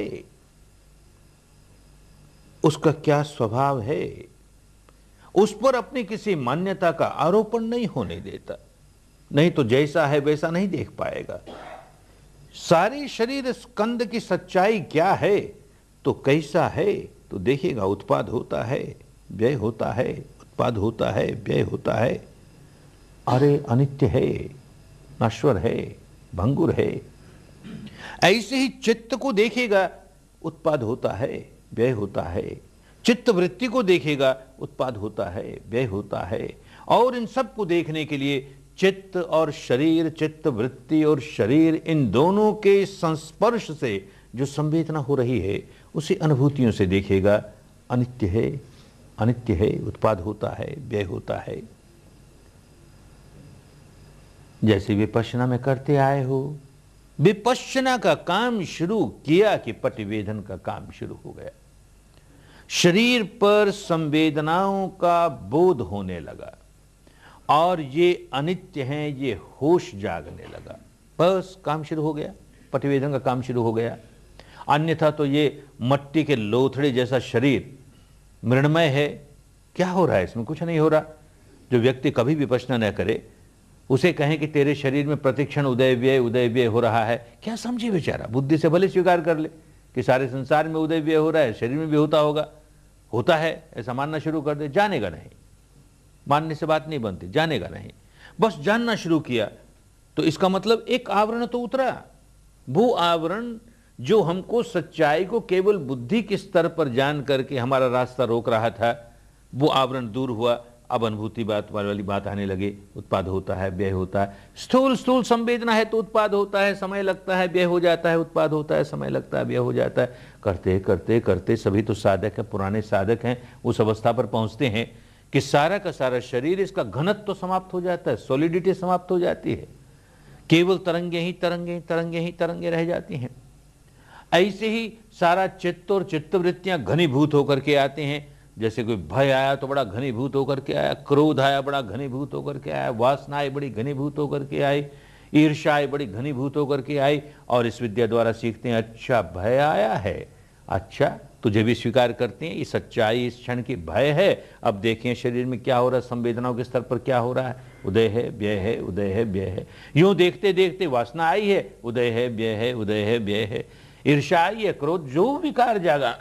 उसका क्या स्वभाव है उस पर अपनी किसी मान्यता का आरोपण नहीं होने देता नहीं तो जैसा है वैसा नहीं देख पाएगा सारी शरीर स्कंद की सच्चाई क्या है तो कैसा है तो देखिएगा उत्पाद होता है व्यय होता है उत्पाद होता है व्यय होता है अरे अनित्य है नश्वर है भंगुर है ऐसे ही चित्त को देखेगा उत्पाद होता है व्यय होता है चित्त वृत्ति को देखेगा उत्पाद होता है व्यय होता है और इन सब को देखने के लिए चित्त और शरीर चित्त वृत्ति और शरीर इन दोनों के संस्पर्श से जो संवेदना हो रही है उसे अनुभूतियों से देखेगा अनित्य है अनित्य है उत्पाद होता है व्यय होता है जैसे विपशना में करते आए हो विपश्यना का काम शुरू किया कि पटिवेदन का काम शुरू हो गया शरीर पर संवेदनाओं का बोध होने लगा और ये अनित्य हैं ये होश जागने लगा बस काम शुरू हो गया पटिवेदन का काम शुरू हो गया अन्यथा तो ये मट्टी के लोथड़े जैसा शरीर मृणमय है क्या हो रहा है इसमें कुछ नहीं हो रहा जो व्यक्ति कभी भी प्रश्न न करे उसे कहें कि तेरे शरीर में प्रतिक्षण उदय व्यय उदय व्यय हो रहा है क्या समझे बेचारा बुद्धि से भले स्वीकार कर ले कि सारे संसार में उदय व्यय हो रहा है शरीर में भी होता होगा होता है ऐसा मानना शुरू कर दे जानेगा नहीं मानने से बात नहीं बनती जानेगा नहीं बस जानना शुरू किया तो इसका मतलब एक आवरण तो उतरा भू आवरण जो हमको सच्चाई को केवल बुद्धि के स्तर पर जान करके हमारा रास्ता रोक रहा था वो आवरण दूर हुआ अब अनुभूति बात वाली बात आने लगे उत्पाद होता है व्यय होता है स्थूल स्थूल संवेदना है तो उत्पाद होता है समय लगता है व्यय हो जाता है उत्पाद होता है समय लगता है व्यय हो जाता है करते करते करते सभी तो साधक हैं पुराने साधक हैं उस अवस्था पर पहुंचते हैं कि सारा का सारा शरीर इसका घनत्व तो समाप्त हो जाता है सॉलिडिटी समाप्त हो जाती है केवल तरंगे ही तरंगे तरंगे ही तरंगे रह जाती हैं ऐसे ही सारा चित्त और चित्तवृत्तियां घनीभूत होकर के आते हैं जैसे कोई भय आया तो बड़ा घनीभूत होकर के आया क्रोध आया बड़ा घनीभूत होकर के आया आई बड़ी घनीभूत होकर के आई आई बड़ी घनीभूत होकर के आई और इस विद्या द्वारा सीखते हैं अच्छा भय आया है अच्छा तुझे भी स्वीकार करते हैं ये सच्चाई इस क्षण की भय है अब देखें शरीर में क्या हो रहा है संवेदनाओं के स्तर पर क्या हो रहा है उदय है व्यय है उदय है व्यय है यूं देखते देखते वासना आई है उदय है व्यय है उदय है व्यय है ईर्षा आई है क्रोध जो विकार जागा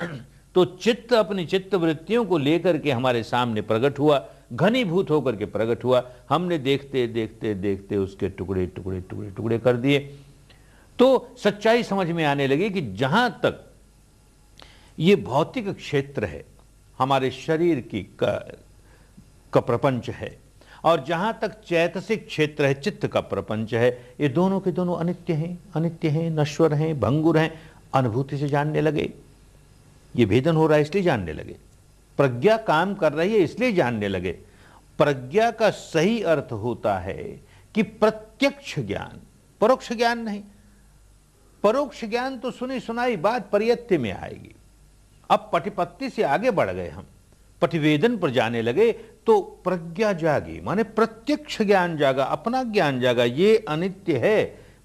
तो चित्त अपनी चित्त वृत्तियों को लेकर के हमारे सामने प्रकट हुआ घनीभूत होकर के प्रकट हुआ हमने देखते देखते देखते उसके टुकड़े टुकड़े टुकड़े टुकड़े कर दिए तो सच्चाई समझ में आने लगी कि जहां तक ये भौतिक क्षेत्र है हमारे शरीर की का, प्रपंच है और जहां तक चैतसिक क्षेत्र है चित्त का प्रपंच है ये दोनों के दोनों अनित्य हैं अनित्य हैं नश्वर हैं भंगुर हैं अनुभूति से जानने लगे ये भेदन हो रहा है इसलिए जानने लगे प्रज्ञा काम कर रही है इसलिए जानने लगे प्रज्ञा का सही अर्थ होता है कि प्रत्यक्ष ज्ञान परोक्ष ज्ञान नहीं परोक्ष ज्ञान तो सुनी सुनाई बात परियत्य में आएगी अब पटिपत्ति से आगे बढ़ गए हम पटिवेदन पर जाने लगे तो प्रज्ञा जागी माने प्रत्यक्ष ज्ञान जागा अपना ज्ञान जागा ये अनित्य है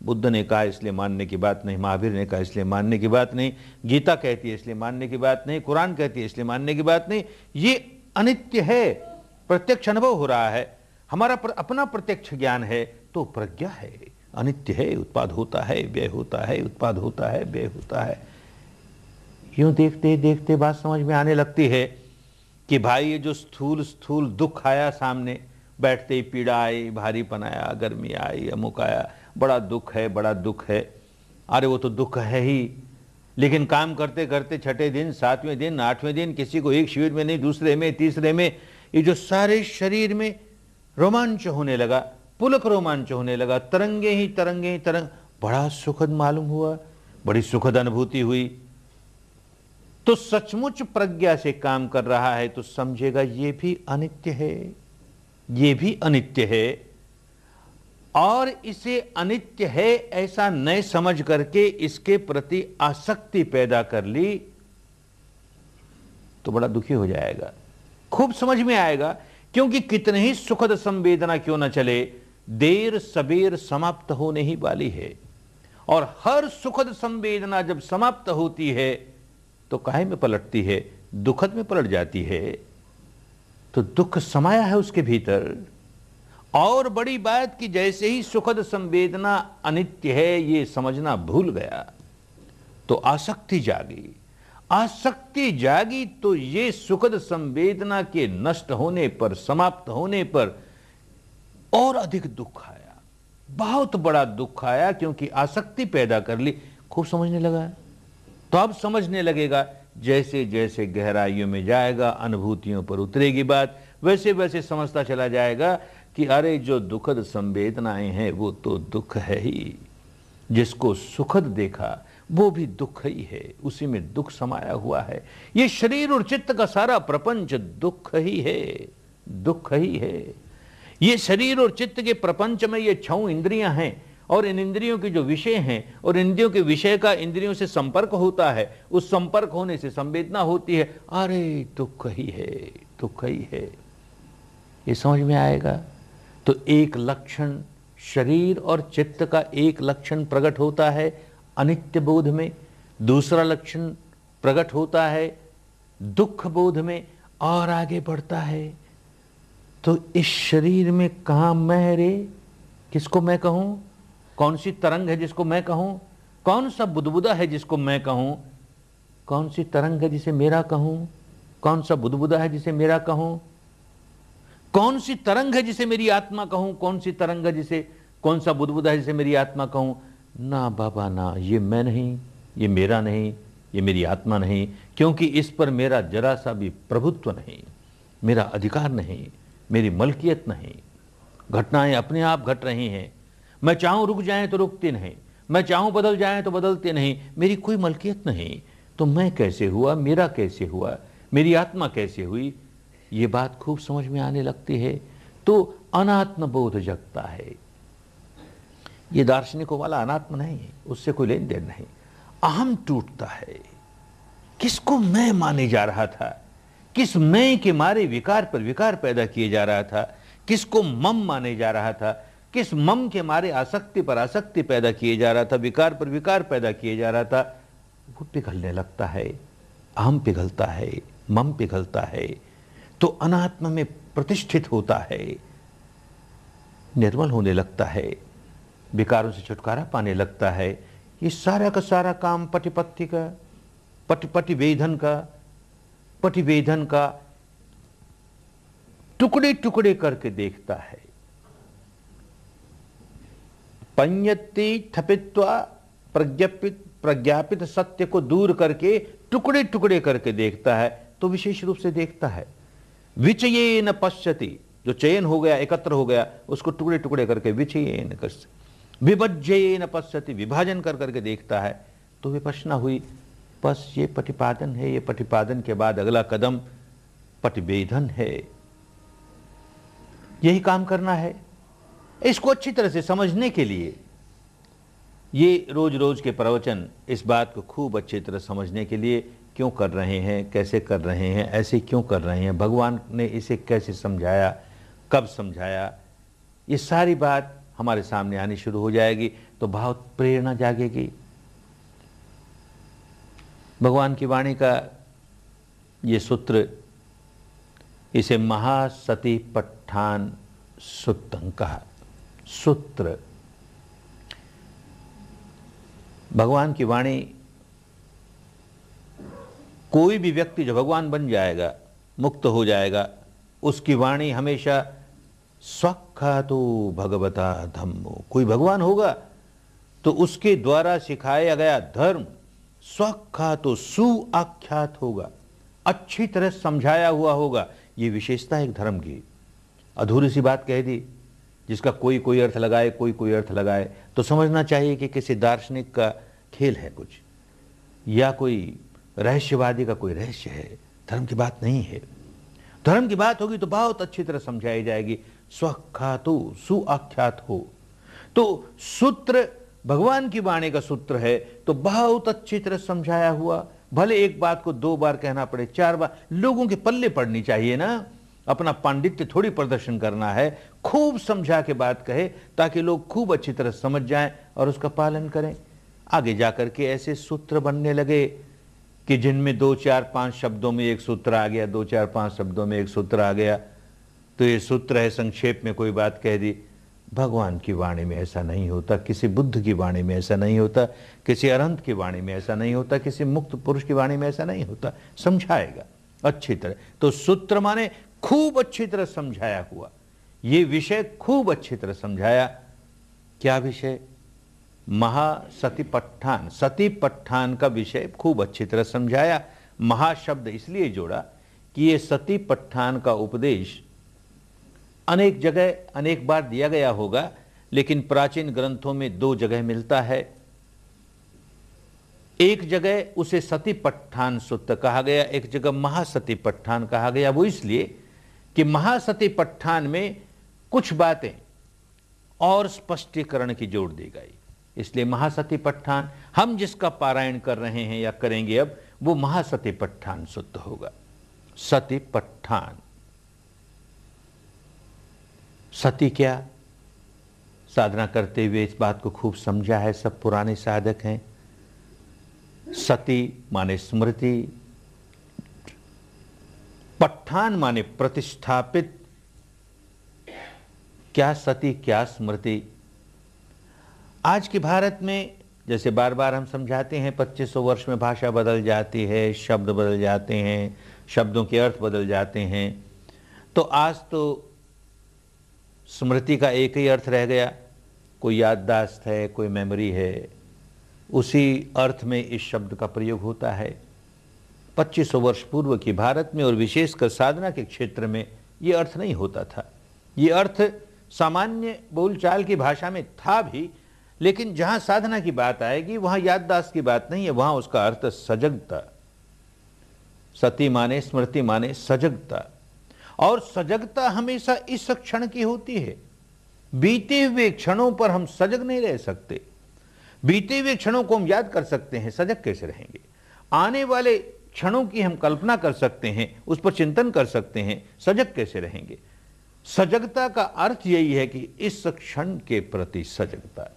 बुद्ध ने कहा इसलिए मानने की बात नहीं महावीर ने कहा इसलिए मानने की बात नहीं गीता कहती है इसलिए मानने की बात नहीं कुरान कहती है इसलिए मानने की बात नहीं ये अनित्य है प्रत्यक्ष अनुभव हो रहा है हमारा प्र, अपना प्रत्यक्ष ज्ञान है तो प्रज्ञा है अनित्य है उत्पाद होता है व्यय होता है उत्पाद होता है व्यय होता है यूं देखते देखते बात समझ में आने लगती है कि भाई ये जो स्थूल स्थूल दुख आया सामने बैठते ही पीड़ा आई भारीपन आया गर्मी आई अमुक आया बड़ा दुख है बड़ा दुख है अरे वो तो दुख है ही लेकिन काम करते करते छठे दिन सातवें दिन आठवें दिन किसी को एक शिविर में नहीं दूसरे में तीसरे में ये जो सारे शरीर में रोमांच होने लगा पुलक रोमांच होने लगा तरंगे ही तरंगे ही तरंग बड़ा सुखद मालूम हुआ बड़ी सुखद अनुभूति हुई तो सचमुच प्रज्ञा से काम कर रहा है तो समझेगा ये भी अनित्य है ये भी अनित्य है और इसे अनित्य है ऐसा न समझ करके इसके प्रति आसक्ति पैदा कर ली तो बड़ा दुखी हो जाएगा खूब समझ में आएगा क्योंकि कितने ही सुखद संवेदना क्यों ना चले देर सबेर समाप्त होने ही वाली है और हर सुखद संवेदना जब समाप्त होती है तो काहे में पलटती है दुखद में पलट जाती है तो दुख समाया है उसके भीतर और बड़ी बात कि जैसे ही सुखद संवेदना अनित्य है ये समझना भूल गया तो आसक्ति जागी आसक्ति जागी तो ये सुखद संवेदना के नष्ट होने पर समाप्त होने पर और अधिक दुख आया बहुत बड़ा दुख आया क्योंकि आसक्ति पैदा कर ली खूब समझने लगा तो अब समझने लगेगा जैसे जैसे गहराइयों में जाएगा अनुभूतियों पर उतरेगी बात वैसे वैसे समझता चला जाएगा कि अरे जो दुखद संवेदनाएं हैं वो तो दुख है ही जिसको सुखद देखा वो भी दुख ही है उसी में दुख समाया हुआ है ये शरीर और चित्त का सारा प्रपंच दुख ही है दुख ही है ये शरीर और चित्त के प्रपंच में ये छऊ इंद्रियां हैं और इन इंद्रियों के जो विषय हैं और इंद्रियों के विषय का इंद्रियों से संपर्क होता है उस संपर्क होने से संवेदना होती है अरे दुख ही है दुख ही है ये समझ में आएगा तो एक लक्षण शरीर और चित्त का एक लक्षण प्रकट होता है अनित्य बोध में दूसरा लक्षण प्रकट होता है दुख बोध में और आगे बढ़ता है तो इस शरीर में कहा मैं रे किसको मैं कहूँ कौन सी तरंग है जिसको मैं कहूँ कौन सा बुदबुदा है जिसको मैं कहूँ कौन सी तरंग है जिसे मेरा कहूँ कौन सा बुदबुदा है जिसे मेरा कहूँ कौन सी तरंग है जिसे मेरी आत्मा कहूं कौन सी तरंग है जिसे कौन सा बुदबुदा है जिसे मेरी आत्मा कहूं ना बाबा ना ये मैं नहीं ये मेरा नहीं ये मेरी आत्मा नहीं क्योंकि इस पर मेरा जरा सा भी प्रभुत्व नहीं मेरा अधिकार नहीं मेरी मलकियत नहीं घटनाएं अपने आप घट रही हैं मैं चाहूं रुक जाएं तो रुकती नहीं मैं चाहूं बदल जाएं तो बदलते नहीं मेरी कोई मलकियत नहीं तो मैं कैसे हुआ मेरा कैसे हुआ मेरी आत्मा कैसे हुई ये बात खूब समझ में आने लगती है तो अनात्म बोध जगता है ये दार्शनिकों वाला अनात्म नहीं है उससे कोई लेन देन नहीं अहम टूटता है किसको मैं माने जा रहा था किस मैं के मारे विकार पर विकार पैदा किए जा रहा था किसको मम माने जा रहा था किस मम के मारे आसक्ति पर आसक्ति पैदा किए जा रहा था विकार पर विकार पैदा किए जा रहा था वो पिघलने लगता है अहम पिघलता है मम पिघलता है तो अनात्म में प्रतिष्ठित होता है निर्मल होने लगता है विकारों से छुटकारा पाने लगता है ये सारा का सारा काम पटिपत्ति का वेधन का पटिवेधन का टुकड़े टुकड़े करके देखता है पंयत्ति थपित्वा प्रज्ञापित प्रज्ञापित सत्य को दूर करके टुकड़े टुकड़े करके देखता है तो विशेष रूप से देखता है विचयन पश्यति जो चयन हो गया एकत्र हो गया उसको टुकड़े टुकड़े करके विचयन कर विभज्यन पश्यति विभाजन कर करके देखता है तो विपश्यना हुई बस ये प्रतिपादन है ये प्रतिपादन के बाद अगला कदम प्रतिवेदन है यही काम करना है इसको अच्छी तरह से समझने के लिए ये रोज रोज के प्रवचन इस बात को खूब अच्छी तरह समझने के लिए क्यों कर रहे हैं कैसे कर रहे हैं ऐसे क्यों कर रहे हैं भगवान ने इसे कैसे समझाया कब समझाया ये सारी बात हमारे सामने आनी शुरू हो जाएगी तो बहुत प्रेरणा जागेगी भगवान की वाणी का ये सूत्र इसे महासती पठान सुत्तम कहा सूत्र भगवान की वाणी कोई भी व्यक्ति जो भगवान बन जाएगा मुक्त हो जाएगा उसकी वाणी हमेशा तो भगवता धम्मो कोई भगवान होगा तो उसके द्वारा सिखाया गया धर्म तो सुआख्यात होगा अच्छी तरह समझाया हुआ होगा ये विशेषता है एक धर्म की अधूरी सी बात कह दी जिसका कोई कोई अर्थ लगाए कोई कोई अर्थ लगाए तो समझना चाहिए कि किसी दार्शनिक का खेल है कुछ या कोई रहस्यवादी का कोई रहस्य है धर्म की बात नहीं है धर्म की बात होगी तो बहुत अच्छी तरह समझाई जाएगी स्वख्यातो सुआख्यात हो तो सूत्र भगवान की वाणी का सूत्र है तो बहुत अच्छी तरह समझाया हुआ भले एक बात को दो बार कहना पड़े चार बार लोगों के पल्ले पड़नी चाहिए ना अपना पांडित्य थोड़ी प्रदर्शन करना है खूब समझा के बात कहे ताकि लोग खूब अच्छी तरह समझ जाएं और उसका पालन करें आगे जाकर के ऐसे सूत्र बनने लगे कि जिनमें दो चार पांच शब्दों में एक सूत्र आ गया दो चार पांच शब्दों में एक सूत्र आ गया तो ये सूत्र है संक्षेप में कोई बात कह दी भगवान की वाणी में ऐसा नहीं होता किसी बुद्ध की वाणी में ऐसा नहीं होता किसी अनंत की वाणी में ऐसा नहीं होता किसी मुक्त पुरुष की वाणी में ऐसा नहीं होता समझाएगा अच्छी तरह तो सूत्र माने खूब अच्छी तरह समझाया हुआ ये विषय खूब अच्छी तरह समझाया क्या विषय सती सतीपट्ठान का विषय खूब अच्छी तरह समझाया महाशब्द इसलिए जोड़ा कि ये सतीपट्ठान का उपदेश अनेक जगह अनेक बार दिया गया होगा लेकिन प्राचीन ग्रंथों में दो जगह मिलता है एक जगह उसे सतीपट्ठान सूत्र कहा गया एक जगह पठान कहा गया वो इसलिए कि महासतीपट्ठान में कुछ बातें और स्पष्टीकरण की जोड़ दी गई इसलिए महासती पठान हम जिसका पारायण कर रहे हैं या करेंगे अब वो महासती पठान शुद्ध होगा सती पठान सती क्या साधना करते हुए इस बात को खूब समझा है सब पुराने साधक हैं सती माने स्मृति पठान माने प्रतिष्ठापित क्या सती क्या स्मृति आज के भारत में जैसे बार बार हम समझाते हैं 2500 वर्ष में भाषा बदल जाती है शब्द बदल जाते हैं शब्दों के अर्थ बदल जाते हैं तो आज तो स्मृति का एक ही अर्थ रह गया कोई याददाश्त है कोई मेमोरी है उसी अर्थ में इस शब्द का प्रयोग होता है 2500 वर्ष पूर्व की भारत में और विशेषकर साधना के क्षेत्र में ये अर्थ नहीं होता था ये अर्थ सामान्य बोलचाल की भाषा में था भी लेकिन जहां साधना की बात आएगी वहां याददाश्त की बात नहीं है वहां उसका अर्थ सजगता सती माने स्मृति माने सजगता और सजगता हमेशा इस क्षण की होती है बीते हुए क्षणों पर हम सजग नहीं रह सकते बीते हुए क्षणों को हम याद कर सकते हैं सजग कैसे रहेंगे आने वाले क्षणों की हम कल्पना कर सकते हैं उस पर चिंतन कर सकते हैं सजग कैसे रहेंगे सजगता का अर्थ यही है कि इस क्षण के प्रति सजगता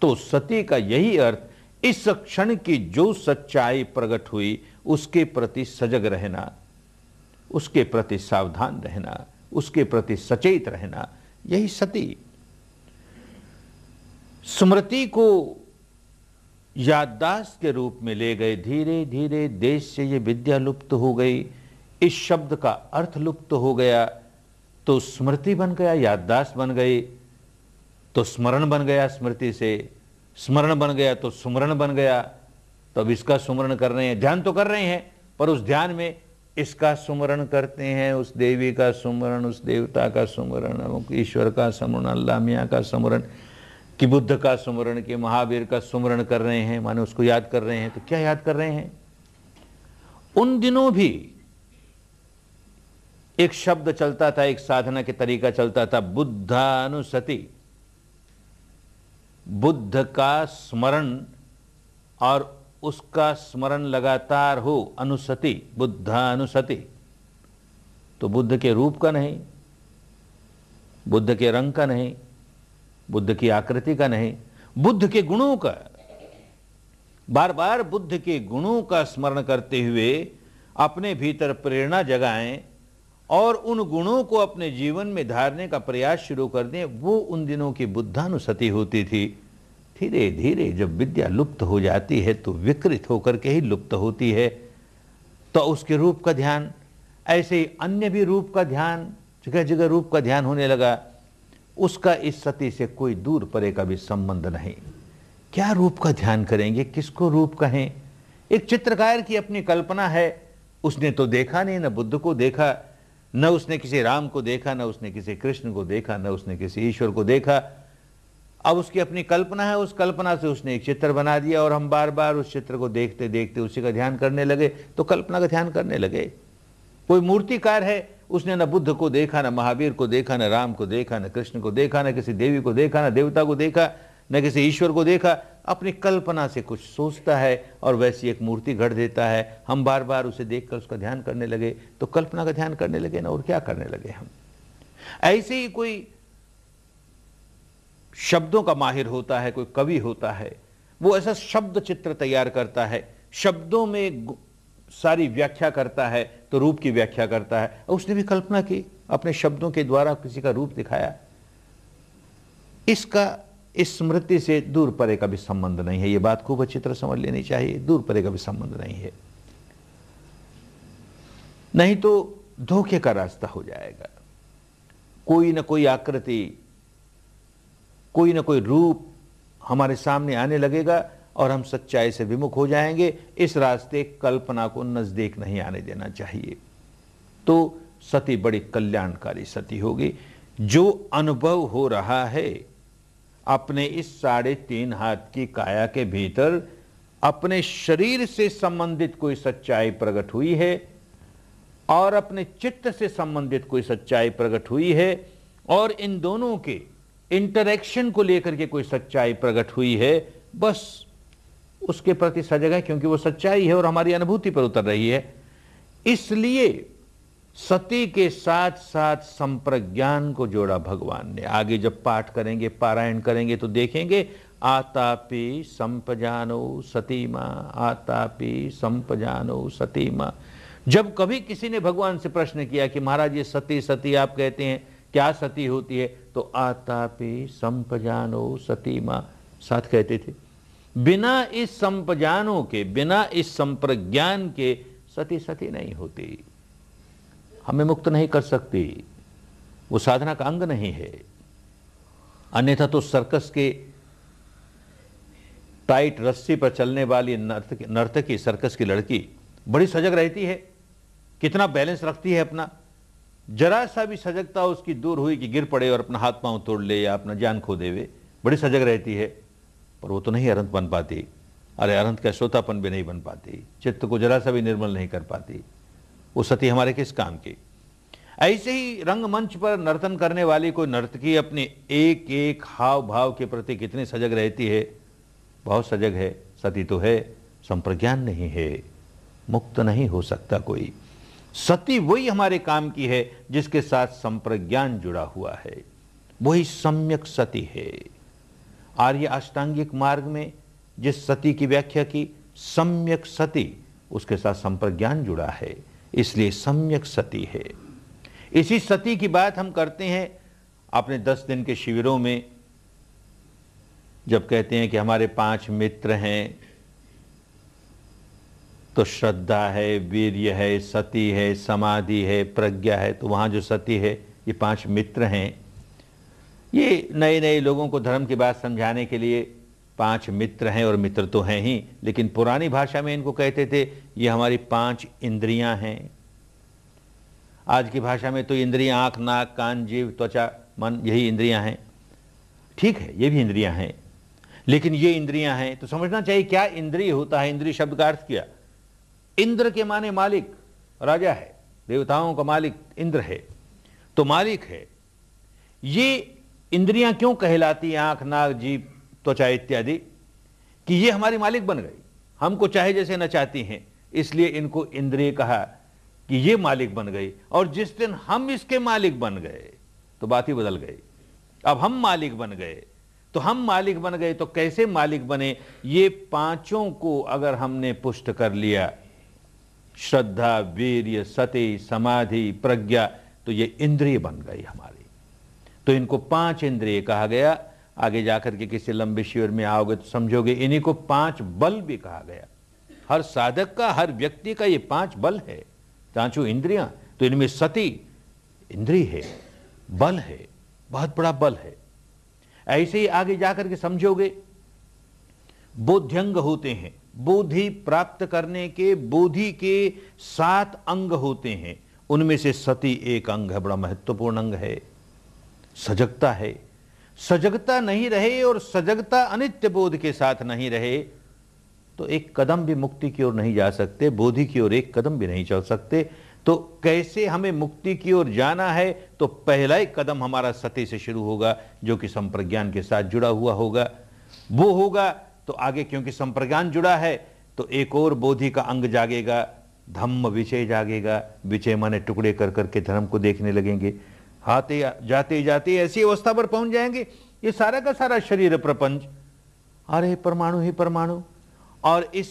तो सती का यही अर्थ इस क्षण की जो सच्चाई प्रकट हुई उसके प्रति सजग रहना उसके प्रति सावधान रहना उसके प्रति सचेत रहना यही सती स्मृति को याददाश्त के रूप में ले गए धीरे धीरे देश से यह विद्या लुप्त हो गई इस शब्द का अर्थ लुप्त हो गया तो स्मृति बन गया याददाश्त बन गई तो स्मरण बन गया स्मृति से स्मरण बन गया तो सुमरण बन गया तो अब इसका सुमरण कर रहे हैं ध्यान तो कर रहे हैं पर उस ध्यान में इसका सुमरण करते हैं उस देवी का सुमरण उस देवता का सुमरण ईश्वर का सुमरण अल्लाह मियाँ का सुमरण कि बुद्ध का सुमरण कि महावीर का सुमरण कर रहे हैं माने उसको याद कर रहे हैं तो क्या याद कर रहे हैं उन दिनों भी एक शब्द चलता था एक साधना के तरीका चलता था बुद्धानुसति बुद्ध का स्मरण और उसका स्मरण लगातार हो अनुसति बुद्धानुसति तो बुद्ध के रूप का नहीं बुद्ध के रंग का नहीं बुद्ध की आकृति का नहीं बुद्ध के गुणों का बार बार बुद्ध के गुणों का स्मरण करते हुए अपने भीतर प्रेरणा जगाएं और उन गुणों को अपने जीवन में धारने का प्रयास शुरू कर दें वो उन दिनों की बुद्धानुसति होती थी धीरे धीरे जब विद्या लुप्त हो जाती है तो विकृत होकर के ही लुप्त होती है तो उसके रूप का ध्यान ऐसे ही अन्य भी रूप का ध्यान जगह जगह रूप का ध्यान होने लगा उसका इस सती से कोई दूर परे का भी संबंध नहीं क्या रूप का ध्यान करेंगे किसको रूप कहें एक चित्रकार की अपनी कल्पना है उसने तो देखा नहीं ना बुद्ध को देखा न उसने किसी राम को देखा न उसने किसी कृष्ण को देखा न उसने किसी ईश्वर को देखा अब उसकी अपनी कल्पना है उस कल्पना से उसने एक चित्र बना दिया और हम बार बार उस चित्र को देखते देखते उसी का ध्यान करने लगे तो कल्पना का ध्यान करने लगे कोई मूर्तिकार है उसने न बुद्ध को देखा न महावीर को देखा न राम को देखा न कृष्ण को देखा न किसी देवी को देखा न देवता को देखा न किसी ईश्वर को देखा अपनी कल्पना से कुछ सोचता है और वैसी एक मूर्ति घड़ देता है हम बार बार उसे देखकर उसका ध्यान करने लगे तो कल्पना का ध्यान करने लगे ना और क्या करने लगे हम ऐसे ही कोई शब्दों का माहिर होता है कोई कवि होता है वो ऐसा शब्द चित्र तैयार करता है शब्दों में सारी व्याख्या करता है तो रूप की व्याख्या करता है उसने भी कल्पना की अपने शब्दों के द्वारा किसी का रूप दिखाया इसका इस स्मृति से दूर परे का भी संबंध नहीं है ये बात खूब अच्छी तरह समझ लेनी चाहिए दूर परे का भी संबंध नहीं है नहीं तो धोखे का रास्ता हो जाएगा कोई ना कोई आकृति कोई ना कोई रूप हमारे सामने आने लगेगा और हम सच्चाई से विमुख हो जाएंगे इस रास्ते कल्पना को नज़दीक नहीं आने देना चाहिए तो सती बड़ी कल्याणकारी सती होगी जो अनुभव हो रहा है अपने इस साढ़े तीन हाथ की काया के भीतर अपने शरीर से संबंधित कोई सच्चाई प्रकट हुई है और अपने चित्त से संबंधित कोई सच्चाई प्रकट हुई है और इन दोनों के इंटरेक्शन को लेकर के कोई सच्चाई प्रकट हुई है बस उसके प्रति सजग है क्योंकि वो सच्चाई है और हमारी अनुभूति पर उतर रही है इसलिए सती के साथ साथ संप्रज्ञान को जोड़ा भगवान ने आगे जब पाठ करेंगे पारायण करेंगे तो देखेंगे आतापी संपजानो सतीमा आतापी संपजानो सतीमा जब कभी किसी ने भगवान से प्रश्न किया कि महाराज ये सती सती आप कहते हैं क्या सती होती है तो आतापी संपजानो सतीमा साथ कहते थे बिना इस संपजानों के बिना इस संप्रज्ञान के सती सती नहीं होती हमें मुक्त नहीं कर सकती वो साधना का अंग नहीं है अन्यथा तो सर्कस के टाइट रस्सी पर चलने वाली नर्तकी नर्तकी सर्कस की लड़की बड़ी सजग रहती है कितना बैलेंस रखती है अपना जरा सा भी सजगता उसकी दूर हुई कि गिर पड़े और अपना हाथ पांव तोड़ ले या अपना जान खो देवे बड़ी सजग रहती है पर वो तो नहीं अरंत बन पाती अरे अरंत का श्रोतापन भी नहीं बन पाती चित्त को जरा सा भी निर्मल नहीं कर पाती वो सती हमारे किस काम की ऐसे ही रंगमंच पर नर्तन करने वाली कोई नर्तकी अपने एक एक हाव भाव के प्रति कितनी सजग रहती है बहुत सजग है सती तो है संप्रज्ञान नहीं है मुक्त नहीं हो सकता कोई सती वही हमारे काम की है जिसके साथ संप्रज्ञान जुड़ा हुआ है वही सम्यक सती है आर्य अष्टांगिक मार्ग में जिस सती की व्याख्या की सम्यक सती उसके साथ संप्रज्ञान जुड़ा है इसलिए सम्यक सती है इसी सती की बात हम करते हैं अपने दस दिन के शिविरों में जब कहते हैं कि हमारे पांच मित्र हैं तो श्रद्धा है वीर्य है सती है समाधि है प्रज्ञा है तो वहां जो सती है ये पांच मित्र हैं ये नए नए लोगों को धर्म की बात समझाने के लिए पांच मित्र हैं और मित्र तो हैं ही लेकिन पुरानी भाषा में इनको कहते थे ये हमारी पांच इंद्रियां हैं आज की भाषा में तो इंद्रिया आंख नाक कान जीव त्वचा मन यही इंद्रियां हैं ठीक है ये भी इंद्रियां हैं लेकिन ये इंद्रियां हैं तो समझना चाहिए क्या इंद्रिय होता है इंद्रिय शब्द का अर्थ किया इंद्र के माने मालिक राजा है देवताओं का मालिक इंद्र है तो मालिक है ये इंद्रियां क्यों कहलाती आंख नाक जीव त्वचा इत्यादि कि ये हमारी मालिक बन गई हमको चाहे जैसे न चाहती हैं इसलिए इनको इंद्रिय कहा कि ये मालिक बन गई और जिस दिन हम इसके मालिक बन गए तो बात ही बदल गई अब हम मालिक बन गए तो हम मालिक बन गए तो कैसे मालिक बने ये पांचों को अगर हमने पुष्ट कर लिया श्रद्धा वीर्य सती समाधि प्रज्ञा तो ये इंद्रिय बन गई हमारी तो इनको पांच इंद्रिय कहा गया आगे जाकर के किसी लंबे शिविर में आओगे तो समझोगे इन्हीं को पांच बल भी कहा गया हर साधक का हर व्यक्ति का ये पांच बल है पांचों इंद्रियां तो इनमें सती इंद्री है बल है बहुत बड़ा बल है ऐसे ही आगे जाकर के समझोगे बोध्यंग होते हैं बोधि प्राप्त करने के बोधि के सात अंग होते हैं उनमें से सती एक अंग है बड़ा महत्वपूर्ण अंग है सजगता है सजगता नहीं रहे और सजगता अनित्य बोध के साथ नहीं रहे तो एक कदम भी मुक्ति की ओर नहीं जा सकते बोधि की ओर एक कदम भी नहीं चल सकते तो कैसे हमें मुक्ति की ओर जाना है तो पहला ही कदम हमारा सती से शुरू होगा जो कि संप्रज्ञान के साथ जुड़ा हुआ होगा वो होगा तो आगे क्योंकि संप्रज्ञान जुड़ा है तो एक और बोधि का अंग जागेगा धम्म विषय जागेगा विषय माने टुकड़े कर करके धर्म को देखने लगेंगे आते जाते जाते ऐसी अवस्था पर पहुंच जाएंगे ये सारा का सारा शरीर प्रपंच अरे परमाणु ही परमाणु और इस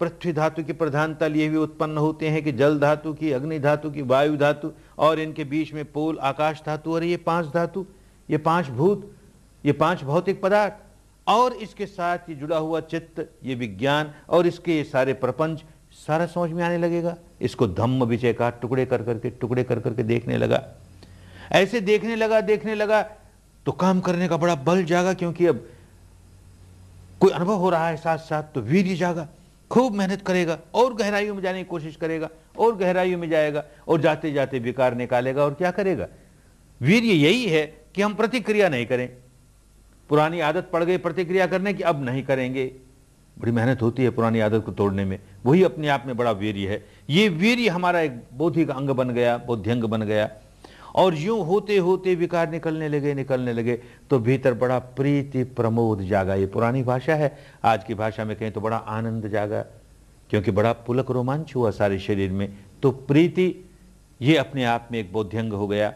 पृथ्वी धातु की प्रधानता लिए भी उत्पन्न होते हैं कि जल धातु की अग्नि धातु की वायु धातु और इनके बीच में पोल आकाश धातु और ये पांच धातु ये पांच भूत ये पांच भौतिक पदार्थ और इसके साथ ये जुड़ा हुआ चित्त ये विज्ञान और इसके ये सारे प्रपंच सारा समझ में आने लगेगा इसको धम्म विजय का टुकड़े कर करके टुकड़े कर करके देखने लगा ऐसे देखने लगा देखने लगा तो काम करने का बड़ा बल जागा क्योंकि अब कोई अनुभव हो रहा है साथ साथ तो वीर जागा खूब मेहनत करेगा और गहराइयों में जाने की कोशिश करेगा और गहराइयों में जाएगा और जाते जाते विकार निकालेगा और क्या करेगा वीर यही है कि हम प्रतिक्रिया नहीं करें पुरानी आदत पड़ गई प्रतिक्रिया करने की अब नहीं करेंगे बड़ी मेहनत होती है पुरानी आदत को तोड़ने में वही अपने आप में बड़ा वीर्य है ये वीर्य हमारा एक बौद्धिक अंग बन गया बोध्यंग बन गया और यूं होते होते विकार निकलने लगे निकलने लगे तो भीतर बड़ा प्रीति प्रमोद जागा ये पुरानी भाषा है आज की भाषा में कहें तो बड़ा आनंद जागा क्योंकि बड़ा पुलक रोमांच हुआ सारे शरीर में तो प्रीति ये अपने आप में एक बौद्ध्यंग हो गया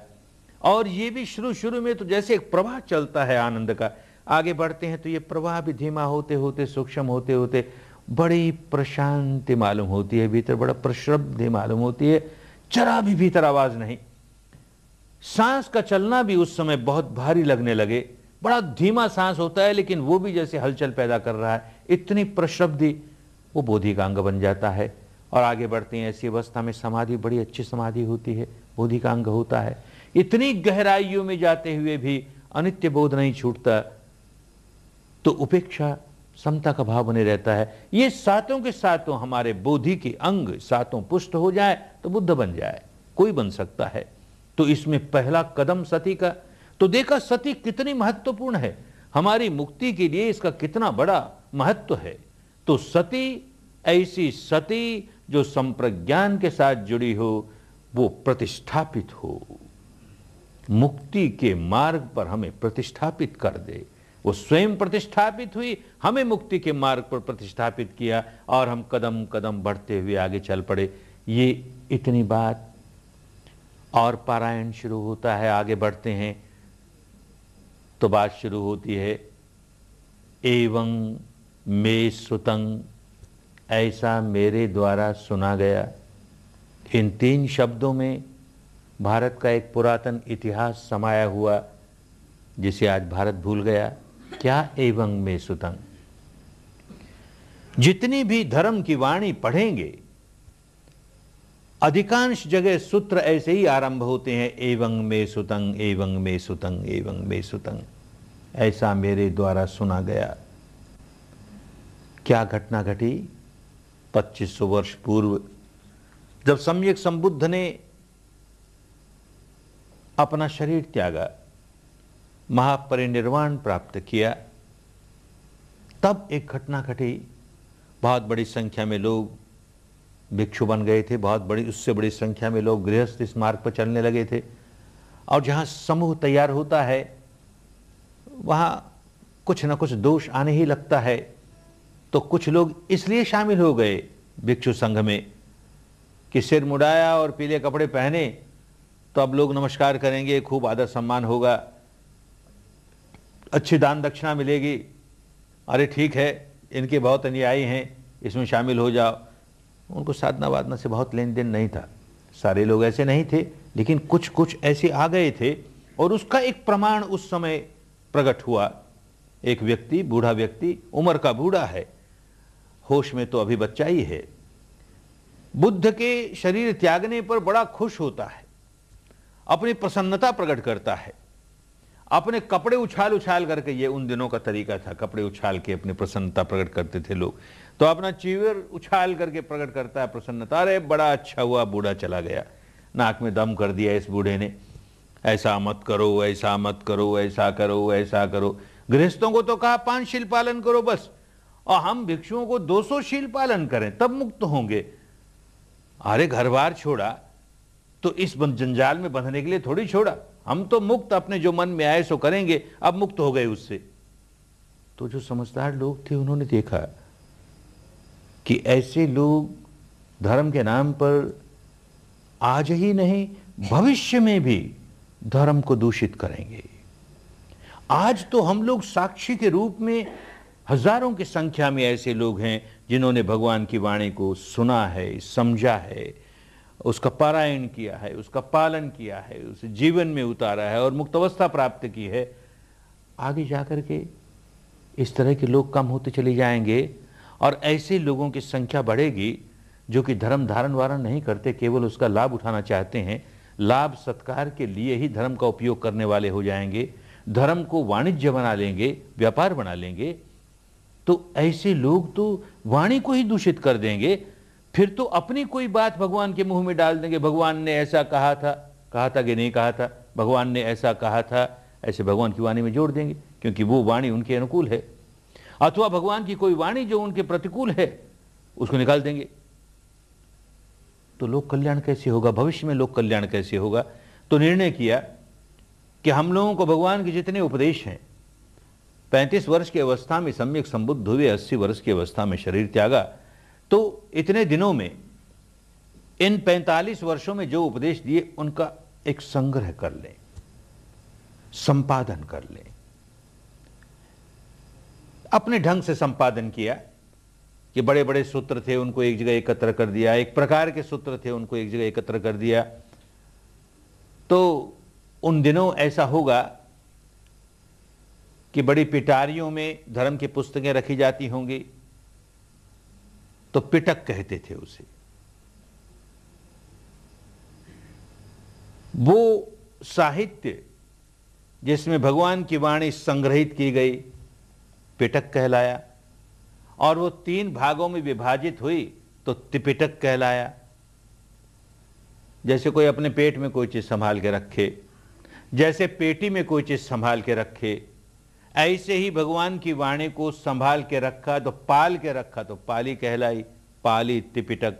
और ये भी शुरू शुरू में तो जैसे एक प्रवाह चलता है आनंद का आगे बढ़ते हैं तो ये प्रवाह भी धीमा होते होते सूक्ष्म होते होते बड़ी प्रशांति मालूम होती है भीतर बड़ा प्रश्रब्धि मालूम होती है चरा भी भीतर आवाज़ नहीं सांस का चलना भी उस समय बहुत भारी लगने लगे बड़ा धीमा सांस होता है लेकिन वो भी जैसे हलचल पैदा कर रहा है इतनी प्रशब्दि वो बोधि का अंग बन जाता है और आगे बढ़ते हैं ऐसी अवस्था में समाधि बड़ी अच्छी समाधि होती है बोधि का अंग होता है इतनी गहराइयों में जाते हुए भी अनित्य बोध नहीं छूटता तो उपेक्षा समता का भाव बने रहता है ये सातों के सातों हमारे बोधि के अंग सातों पुष्ट हो जाए तो बुद्ध बन जाए कोई बन सकता है तो इसमें पहला कदम सती का तो देखा सती कितनी महत्वपूर्ण है हमारी मुक्ति के लिए इसका कितना बड़ा महत्व है तो सती ऐसी सती जो संप्रज्ञान के साथ जुड़ी हो वो प्रतिष्ठापित हो मुक्ति के मार्ग पर हमें प्रतिष्ठापित कर दे वो स्वयं प्रतिष्ठापित हुई हमें मुक्ति के मार्ग पर प्रतिष्ठापित किया और हम कदम कदम बढ़ते हुए आगे चल पड़े ये इतनी बात और पारायण शुरू होता है आगे बढ़ते हैं तो बात शुरू होती है एवं मे सुतंग ऐसा मेरे द्वारा सुना गया इन तीन शब्दों में भारत का एक पुरातन इतिहास समाया हुआ जिसे आज भारत भूल गया क्या एवं मे सुतंग जितनी भी धर्म की वाणी पढ़ेंगे अधिकांश जगह सूत्र ऐसे ही आरंभ होते हैं एवं मे सुतंग एवं मे सुतंग एवं मे सुतंग ऐसा मेरे द्वारा सुना गया क्या घटना घटी 2500 वर्ष पूर्व जब सम्यक संबुद्ध ने अपना शरीर त्यागा महापरिनिर्वाण प्राप्त किया तब एक घटना घटी बहुत बड़ी संख्या में लोग भिक्षु बन गए थे बहुत बड़ी उससे बड़ी संख्या में लोग गृहस्थ इस मार्ग पर चलने लगे थे और जहाँ समूह तैयार होता है वहाँ कुछ न कुछ दोष आने ही लगता है तो कुछ लोग इसलिए शामिल हो गए भिक्षु संघ में कि सिर मुड़ाया और पीले कपड़े पहने तो अब लोग नमस्कार करेंगे खूब आदर सम्मान होगा अच्छी दान दक्षिणा मिलेगी अरे ठीक है इनके बहुत अनुयायी हैं इसमें शामिल हो जाओ उनको साधना वादना से बहुत लेन देन नहीं था सारे लोग ऐसे नहीं थे लेकिन कुछ कुछ ऐसे आ गए थे और उसका एक प्रमाण उस समय प्रकट हुआ एक व्यक्ति बूढ़ा व्यक्ति उम्र का बूढ़ा है होश में तो अभी बच्चा ही है बुद्ध के शरीर त्यागने पर बड़ा खुश होता है अपनी प्रसन्नता प्रकट करता है अपने कपड़े उछाल उछाल करके ये उन दिनों का तरीका था कपड़े उछाल के अपनी प्रसन्नता प्रकट करते थे लोग तो अपना चीवर उछाल करके प्रकट करता है प्रसन्नता अरे बड़ा अच्छा हुआ बूढ़ा चला गया नाक में दम कर दिया इस बूढ़े ने ऐसा मत करो ऐसा मत करो ऐसा करो ऐसा करो गृहस्थों को तो कहा पांच शील पालन करो बस और हम भिक्षुओं को दो सौ शील पालन करें तब मुक्त होंगे अरे घर बार छोड़ा तो इस जंजाल में बंधने के लिए थोड़ी छोड़ा हम तो मुक्त अपने जो मन में आए सो करेंगे अब मुक्त हो गए उससे तो जो समझदार लोग थे उन्होंने देखा कि ऐसे लोग धर्म के नाम पर आज ही नहीं भविष्य में भी धर्म को दूषित करेंगे आज तो हम लोग साक्षी के रूप में हजारों की संख्या में ऐसे लोग हैं जिन्होंने भगवान की वाणी को सुना है समझा है उसका पारायण किया है उसका पालन किया है उसे जीवन में उतारा है और मुक्तवस्था प्राप्त की है आगे जाकर के इस तरह के लोग कम होते चले जाएंगे और ऐसे लोगों की संख्या बढ़ेगी जो कि धर्म धारण वारण नहीं करते केवल उसका लाभ उठाना चाहते हैं लाभ सत्कार के लिए ही धर्म का उपयोग करने वाले हो जाएंगे धर्म को वाणिज्य बना लेंगे व्यापार बना लेंगे तो ऐसे लोग तो वाणी को ही दूषित कर देंगे फिर तो अपनी कोई बात भगवान के मुंह में डाल देंगे भगवान ने ऐसा कहा था कहा था कि नहीं कहा था भगवान ने ऐसा कहा था ऐसे भगवान की वाणी में जोड़ देंगे क्योंकि वो वाणी उनके अनुकूल है अथवा भगवान की कोई वाणी जो उनके प्रतिकूल है उसको निकाल देंगे तो लोक कल्याण कैसे होगा भविष्य में लोक कल्याण कैसे होगा तो निर्णय किया कि हम लोगों को भगवान के जितने उपदेश हैं पैंतीस वर्ष की अवस्था में सम्यक संबुद्ध हुए अस्सी वर्ष की अवस्था में शरीर त्यागा तो इतने दिनों में इन पैंतालीस वर्षों में जो उपदेश दिए उनका एक संग्रह कर लें संपादन कर लें अपने ढंग से संपादन किया कि बड़े बड़े सूत्र थे उनको एक जगह एकत्र कर दिया एक प्रकार के सूत्र थे उनको एक जगह एकत्र कर दिया तो उन दिनों ऐसा होगा कि बड़ी पिटारियों में धर्म की पुस्तकें रखी जाती होंगी तो पिटक कहते थे उसे वो साहित्य जिसमें भगवान की वाणी संग्रहित की गई पिटक कहलाया और वो तीन भागों में विभाजित हुई तो तिपिटक कहलाया जैसे कोई अपने पेट में कोई चीज संभाल के रखे जैसे पेटी में कोई चीज संभाल के रखे ऐसे ही भगवान की वाणी को संभाल के रखा तो पाल के रखा तो पाली कहलाई पाली तिपिटक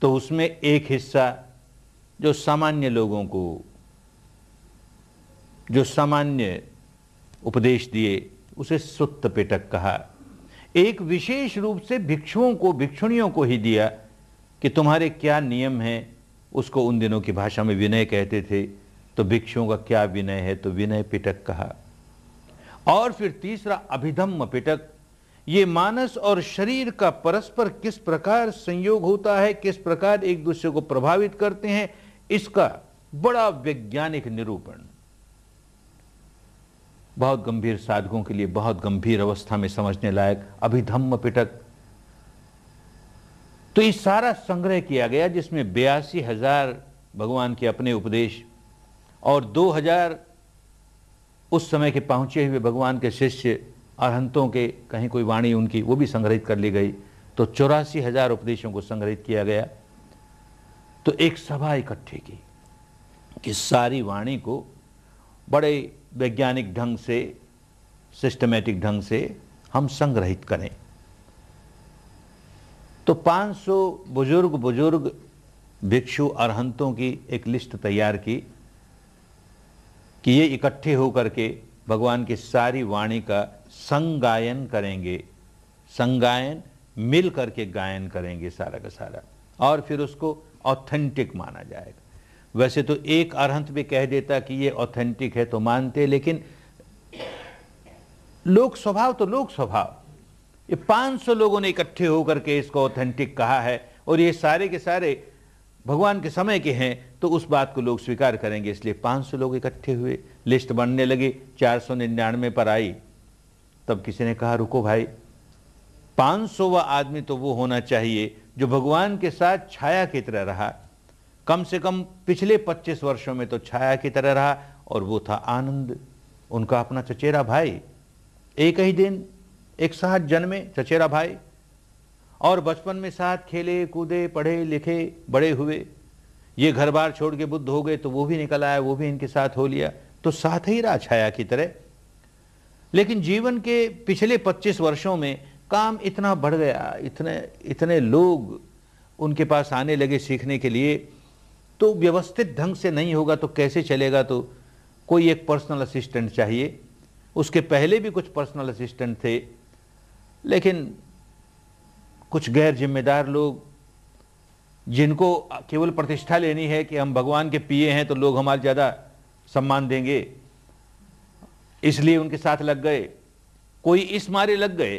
तो उसमें एक हिस्सा जो सामान्य लोगों को जो सामान्य उपदेश दिए उसे सुत्त पिटक कहा एक विशेष रूप से भिक्षुओं को भिक्षुणियों को ही दिया कि तुम्हारे क्या नियम हैं उसको उन दिनों की भाषा में विनय कहते थे तो भिक्षुओं का क्या विनय है तो विनय पिटक कहा और फिर तीसरा अभिधम्म पिटक ये मानस और शरीर का परस्पर किस प्रकार संयोग होता है किस प्रकार एक दूसरे को प्रभावित करते हैं इसका बड़ा वैज्ञानिक निरूपण बहुत गंभीर साधकों के लिए बहुत गंभीर अवस्था में समझने लायक अभिधम्म पिटक तो ये सारा संग्रह किया गया जिसमें बयासी हजार भगवान के अपने उपदेश और दो हजार उस समय के पहुंचे हुए भगवान के शिष्य अरहंतों के कहीं कोई वाणी उनकी वो भी संग्रहित कर ली गई तो चौरासी हजार उपदेशों को संग्रहित किया गया तो एक सभा इकट्ठी की कि सारी वाणी को बड़े वैज्ञानिक ढंग से सिस्टमेटिक ढंग से हम संग्रहित करें तो 500 बुजुर्ग बुजुर्ग भिक्षु अरहंतों की एक लिस्ट तैयार की कि ये इकट्ठे होकर के भगवान की सारी वाणी का संगायन करेंगे संगायन मिल करके गायन करेंगे सारा का सारा और फिर उसको ऑथेंटिक माना जाएगा वैसे तो एक अरहंत भी कह देता कि ये ऑथेंटिक है तो मानते लेकिन लोक स्वभाव तो लोक स्वभाव ये 500 लोगों ने इकट्ठे होकर के इसको ऑथेंटिक कहा है और ये सारे के सारे भगवान के समय के हैं तो उस बात को लोग स्वीकार करेंगे इसलिए 500 लोग इकट्ठे हुए लिस्ट बनने लगी चार सौ निन्यानवे पर आई तब किसी ने कहा रुको भाई पाँच सौ आदमी तो वो होना चाहिए जो भगवान के साथ छाया की तरह रहा कम से कम पिछले 25 वर्षों में तो छाया की तरह रहा और वो था आनंद उनका अपना चचेरा भाई एक ही दिन एक साथ जन्मे चचेरा भाई और बचपन में साथ खेले कूदे पढ़े लिखे बड़े हुए ये घर बार छोड़ के बुद्ध हो गए तो वो भी निकल आया वो भी इनके साथ हो लिया तो साथ ही रहा छाया की तरह लेकिन जीवन के पिछले 25 वर्षों में काम इतना बढ़ गया इतने इतने लोग उनके पास आने लगे सीखने के लिए तो व्यवस्थित ढंग से नहीं होगा तो कैसे चलेगा तो कोई एक पर्सनल असिस्टेंट चाहिए उसके पहले भी कुछ पर्सनल असिस्टेंट थे लेकिन कुछ गैर जिम्मेदार लोग जिनको केवल प्रतिष्ठा लेनी है कि हम भगवान के पिए हैं तो लोग हमारे ज़्यादा सम्मान देंगे इसलिए उनके साथ लग गए कोई इस मारे लग गए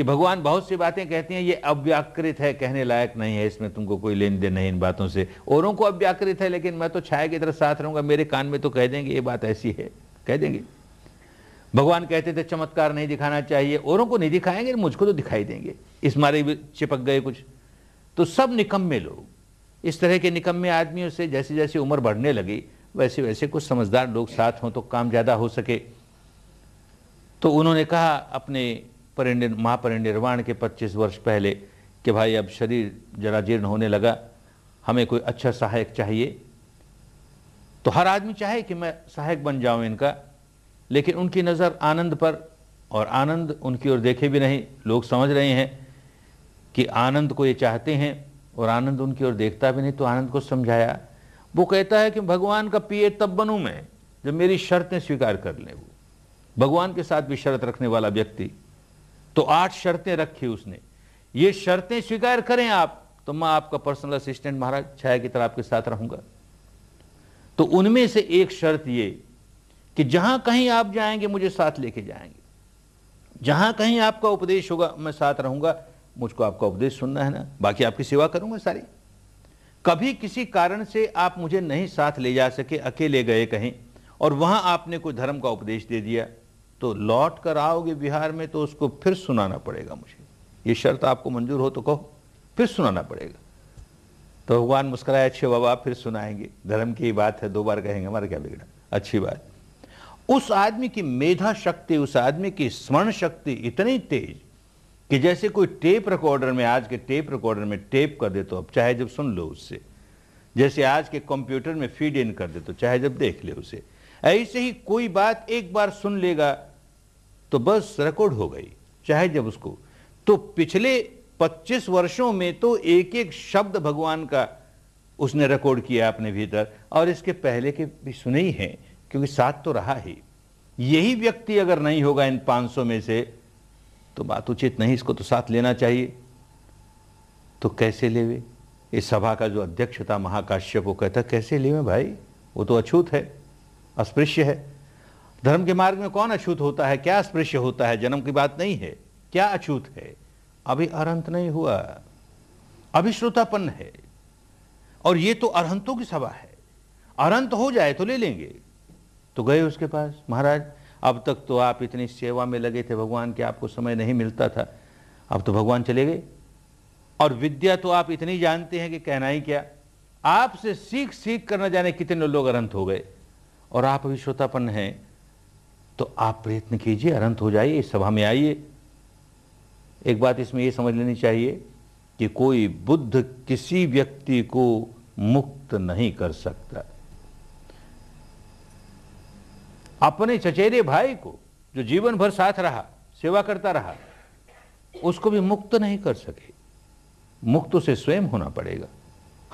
कि भगवान बहुत सी बातें कहते हैं ये अव्याकृत है कहने लायक नहीं है इसमें तुमको कोई लेन देन नहीं इन बातों से औरों को अव्याकृत है लेकिन मैं तो छाया की तरह साथ रहूंगा मेरे कान में तो कह देंगे ये बात ऐसी है कह देंगे भगवान कहते थे चमत्कार नहीं दिखाना चाहिए औरों को नहीं दिखाएंगे मुझको तो दिखाई देंगे इस मारे भी चिपक गए कुछ तो सब निकम्मे लोग इस तरह के निकम्मे आदमियों से जैसे जैसे उम्र बढ़ने लगी वैसे वैसे कुछ समझदार लोग साथ हों तो काम ज़्यादा हो सके तो उन्होंने कहा अपने परिणि महापरिनिर्वाण के 25 वर्ष पहले कि भाई अब शरीर जरा जीर्ण होने लगा हमें कोई अच्छा सहायक चाहिए तो हर आदमी चाहे कि मैं सहायक बन जाऊं इनका लेकिन उनकी नज़र आनंद पर और आनंद उनकी ओर देखे भी नहीं लोग समझ रहे हैं कि आनंद को ये चाहते हैं और आनंद उनकी ओर देखता भी नहीं तो आनंद को समझाया वो कहता है कि भगवान का पिए तब बनूँ मैं जब मेरी शर्तें स्वीकार कर लें वो भगवान के साथ भी शर्त रखने वाला व्यक्ति तो आठ शर्तें रखी उसने ये शर्तें स्वीकार करें आप तो मैं आपका पर्सनल असिस्टेंट महाराज छाया की तरह आपके साथ रहूंगा तो उनमें से एक शर्त ये कि जहां कहीं आप जाएंगे मुझे साथ लेके जाएंगे जहां कहीं आपका उपदेश होगा मैं साथ रहूंगा मुझको आपका उपदेश सुनना है ना बाकी आपकी सेवा करूंगा सारी कभी किसी कारण से आप मुझे नहीं साथ ले जा सके अकेले गए कहीं और वहां आपने कोई धर्म का उपदेश दे दिया तो लौट कर आओगे बिहार में तो उसको फिर सुनाना पड़ेगा मुझे ये शर्त आपको मंजूर हो तो कहो फिर सुनाना पड़ेगा तो भगवान मुस्कराए अच्छे बाबा फिर सुनाएंगे धर्म की बात है दो बार कहेंगे हमारा क्या बिगड़ा अच्छी बात उस आदमी की मेधा शक्ति उस आदमी की स्मरण शक्ति इतनी तेज कि जैसे कोई टेप रिकॉर्डर में आज के टेप रिकॉर्डर में टेप कर दे तो अब चाहे जब सुन लो उससे जैसे आज के कंप्यूटर में फीड इन कर दे तो चाहे जब देख ले उसे ऐसे ही कोई बात एक बार सुन लेगा तो बस रिकॉर्ड हो गई चाहे जब उसको तो पिछले 25 वर्षों में तो एक एक शब्द भगवान का उसने रिकॉर्ड किया अपने भीतर और इसके पहले के भी सुने ही हैं क्योंकि साथ तो रहा ही यही व्यक्ति अगर नहीं होगा इन 500 में से तो बात उचित नहीं इसको तो साथ लेना चाहिए तो कैसे लेवे इस सभा का जो अध्यक्ष था महाकाश्यप वो कहता कैसे लेवे भाई वो तो अछूत है अस्पृश्य है धर्म के मार्ग में कौन अछूत होता है क्या स्पृश्य होता है जन्म की बात नहीं है क्या अछूत है अभी अरहंत नहीं हुआ अभी श्रोतापन्न है और ये तो अरहंतों की सभा है अरहंत हो जाए तो ले लेंगे तो गए उसके पास महाराज अब तक तो आप इतनी सेवा में लगे थे भगवान के आपको समय नहीं मिलता था अब तो भगवान चले गए और विद्या तो आप इतनी जानते हैं कि कहना ही क्या आपसे सीख सीख कर न जाने कितने लोग अरंत हो गए और आप अभी श्रोतापन्न हैं तो आप प्रयत्न कीजिए अनंत हो जाइए इस सभा में आइए एक बात इसमें यह समझ लेनी चाहिए कि कोई बुद्ध किसी व्यक्ति को मुक्त नहीं कर सकता अपने चचेरे भाई को जो जीवन भर साथ रहा सेवा करता रहा उसको भी मुक्त नहीं कर सके मुक्त उसे स्वयं होना पड़ेगा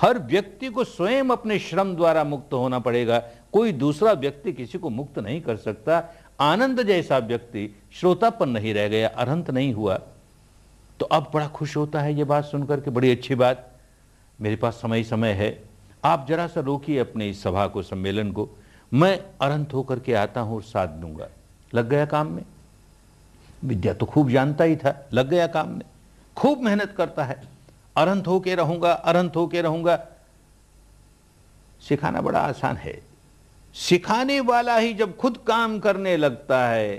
हर व्यक्ति को स्वयं अपने श्रम द्वारा मुक्त होना पड़ेगा कोई दूसरा व्यक्ति किसी को मुक्त नहीं कर सकता आनंद जैसा व्यक्ति श्रोता पर नहीं रह गया अरहंत नहीं हुआ तो अब बड़ा खुश होता है ये बात सुनकर के बड़ी अच्छी बात मेरे पास समय समय है आप जरा सा रोकिए अपने इस सभा को सम्मेलन को मैं अरंत होकर के आता हूं और साथ दूंगा लग गया काम में विद्या तो खूब जानता ही था लग गया काम में खूब मेहनत करता है अरंत होके रहूंगा अरंत होके रहूंगा सिखाना बड़ा आसान है सिखाने वाला ही जब खुद काम करने लगता है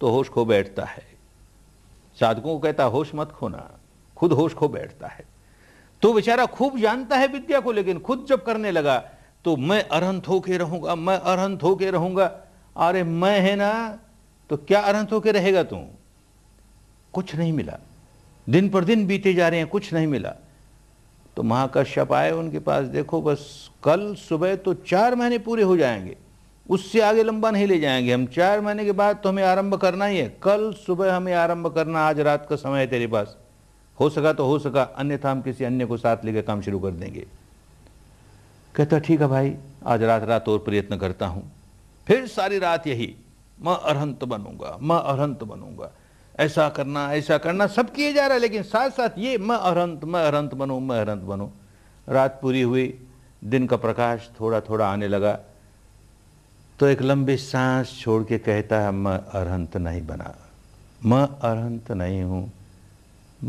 तो होश खो बैठता है साधकों को कहता होश मत खोना खुद होश खो बैठता है तो बेचारा खूब जानता है विद्या को लेकिन खुद जब करने लगा तो मैं अरहंत होके रहूंगा मैं अरहंत होके रहूंगा अरे मैं है ना तो क्या अरहंत होके रहेगा तू कुछ नहीं मिला दिन पर दिन बीते जा रहे हैं कुछ नहीं मिला तो महाकश्यप आए उनके पास देखो बस कल सुबह तो चार महीने पूरे हो जाएंगे उससे आगे लंबा नहीं ले जाएंगे हम चार महीने के बाद तो हमें आरंभ करना ही है कल सुबह हमें आरंभ करना आज रात का समय है तेरे पास हो सका तो हो सका अन्यथा हम किसी अन्य को साथ लेकर काम शुरू कर देंगे कहता ठीक है भाई आज रात रात और प्रयत्न करता हूं फिर सारी रात यही मैं अरहंत बनूंगा मैं अरहंत बनूंगा ऐसा करना ऐसा करना सब किए जा रहा है लेकिन साथ साथ ये मैं अरहंत मैं अरहंत बनू मैं अरहंत बनू रात पूरी हुई दिन का प्रकाश थोड़ा थोड़ा आने लगा तो एक लंबी सांस छोड़ के कहता है मैं अरहंत नहीं बना मैं अरहंत नहीं हूँ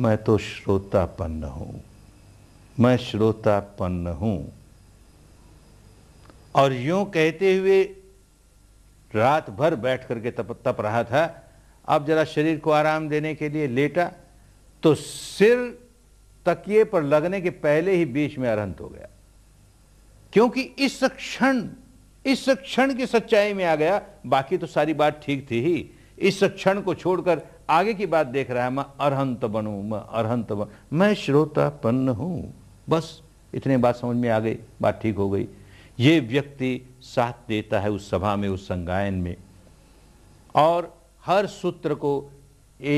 मैं तो श्रोतापन्न हूँ मैं श्रोतापन्न हूँ और यूं कहते हुए रात भर बैठ करके तप तप रहा था अब जरा शरीर को आराम देने के लिए लेटा तो सिर तकिए पर लगने के पहले ही बीच में अरहंत हो गया क्योंकि इस क्षण इस क्षण की सच्चाई में आ गया बाकी तो सारी बात ठीक थी ही इस क्षण को छोड़कर आगे की बात देख रहा है मैं अरहंत बनू मैं अरहंत बनू मैं श्रोतापन्न हूं बस इतने बात समझ में आ गई बात ठीक हो गई ये व्यक्ति साथ देता है उस सभा में उस संगायन में और हर सूत्र को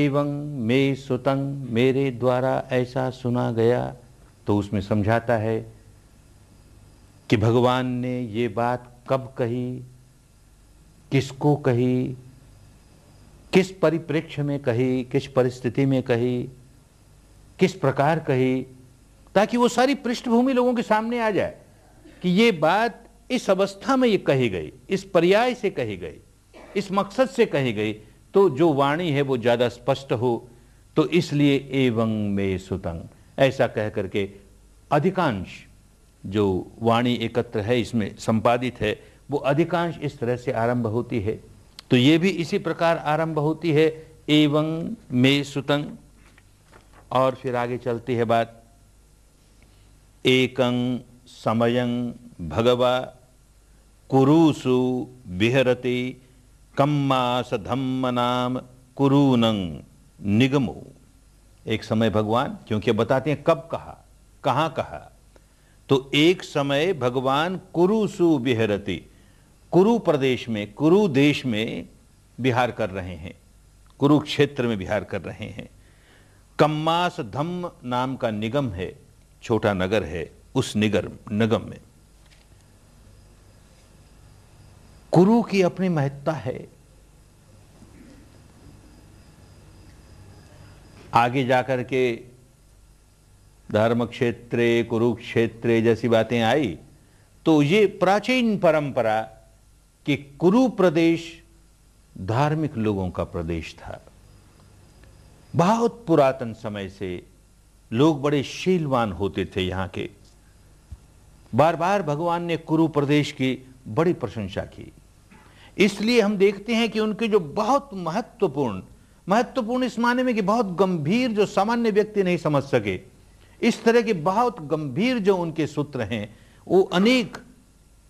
एवं मे सुतंग मेरे द्वारा ऐसा सुना गया तो उसमें समझाता है कि भगवान ने ये बात कब कही किसको कही किस परिप्रेक्ष्य में कही किस परिस्थिति में कही किस प्रकार कही ताकि वो सारी पृष्ठभूमि लोगों के सामने आ जाए कि ये बात इस अवस्था में ये कही गई इस पर्याय से कही गई इस मकसद से कही गई तो जो वाणी है वो ज़्यादा स्पष्ट हो तो इसलिए एवं में सुतंग ऐसा कह करके अधिकांश जो वाणी एकत्र है इसमें संपादित है वो अधिकांश इस तरह से आरंभ होती है तो ये भी इसी प्रकार आरंभ होती है एवं मे सुतंग और फिर आगे चलती है बात एकं समयं भगवा कुरुसु विहरति कम्मास धम्म नाम कुरूनंग निगमो एक समय भगवान क्योंकि बताते हैं कब कहा कहाँ कहा तो एक समय भगवान कुरुसु बिहरती कुरु प्रदेश में कुरु देश में बिहार कर रहे हैं कुरुक्षेत्र में बिहार कर रहे हैं कम्मास धम्म नाम का निगम है छोटा नगर है उस निगर निगम में कुरु की अपनी महत्ता है आगे जाकर के धर्म क्षेत्र कुरुक्षेत्र जैसी बातें आई तो ये प्राचीन परंपरा कि कुरु प्रदेश धार्मिक लोगों का प्रदेश था बहुत पुरातन समय से लोग बड़े शीलवान होते थे यहां के बार बार भगवान ने कुरु प्रदेश की बड़ी प्रशंसा की इसलिए हम देखते हैं कि उनके जो बहुत महत्वपूर्ण महत्वपूर्ण इस माने में कि बहुत गंभीर जो सामान्य व्यक्ति नहीं समझ सके इस तरह के बहुत गंभीर जो उनके सूत्र हैं वो अनेक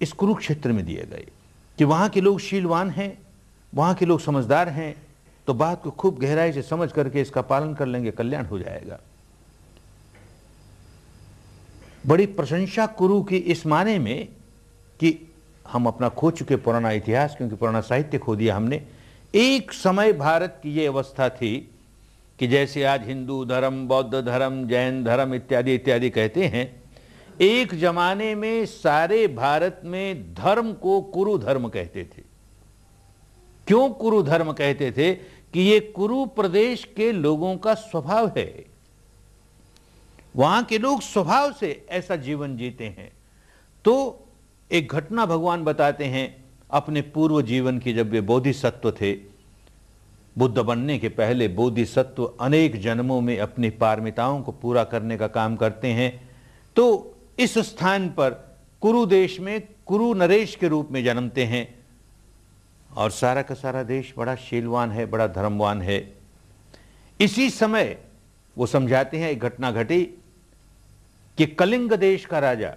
इस कुरुक्षेत्र में दिए गए कि वहाँ के लोग शीलवान हैं वहाँ के लोग समझदार हैं तो बात को खूब गहराई से समझ करके इसका पालन कर लेंगे कल्याण हो जाएगा बड़ी प्रशंसा कुरु की इस माने में कि हम अपना खो चुके पुराना इतिहास क्योंकि पुराना साहित्य खो दिया हमने एक समय भारत की यह अवस्था थी कि जैसे आज हिंदू धर्म बौद्ध धर्म जैन धर्म इत्यादि इत्यादि कहते हैं एक जमाने में सारे भारत में धर्म को कुरु धर्म कहते थे क्यों कुरु धर्म कहते थे कि ये कुरु प्रदेश के लोगों का स्वभाव है वहां के लोग स्वभाव से ऐसा जीवन जीते हैं तो एक घटना भगवान बताते हैं अपने पूर्व जीवन की जब वे बोधिसत्व थे बुद्ध बनने के पहले बोधिसत्व अनेक जन्मों में अपनी पारमिताओं को पूरा करने का काम करते हैं तो इस स्थान पर कुरु देश में कुरु नरेश के रूप में जन्मते हैं और सारा का सारा देश बड़ा शीलवान है बड़ा धर्मवान है इसी समय वो समझाते हैं एक घटना घटी कि कलिंग देश का राजा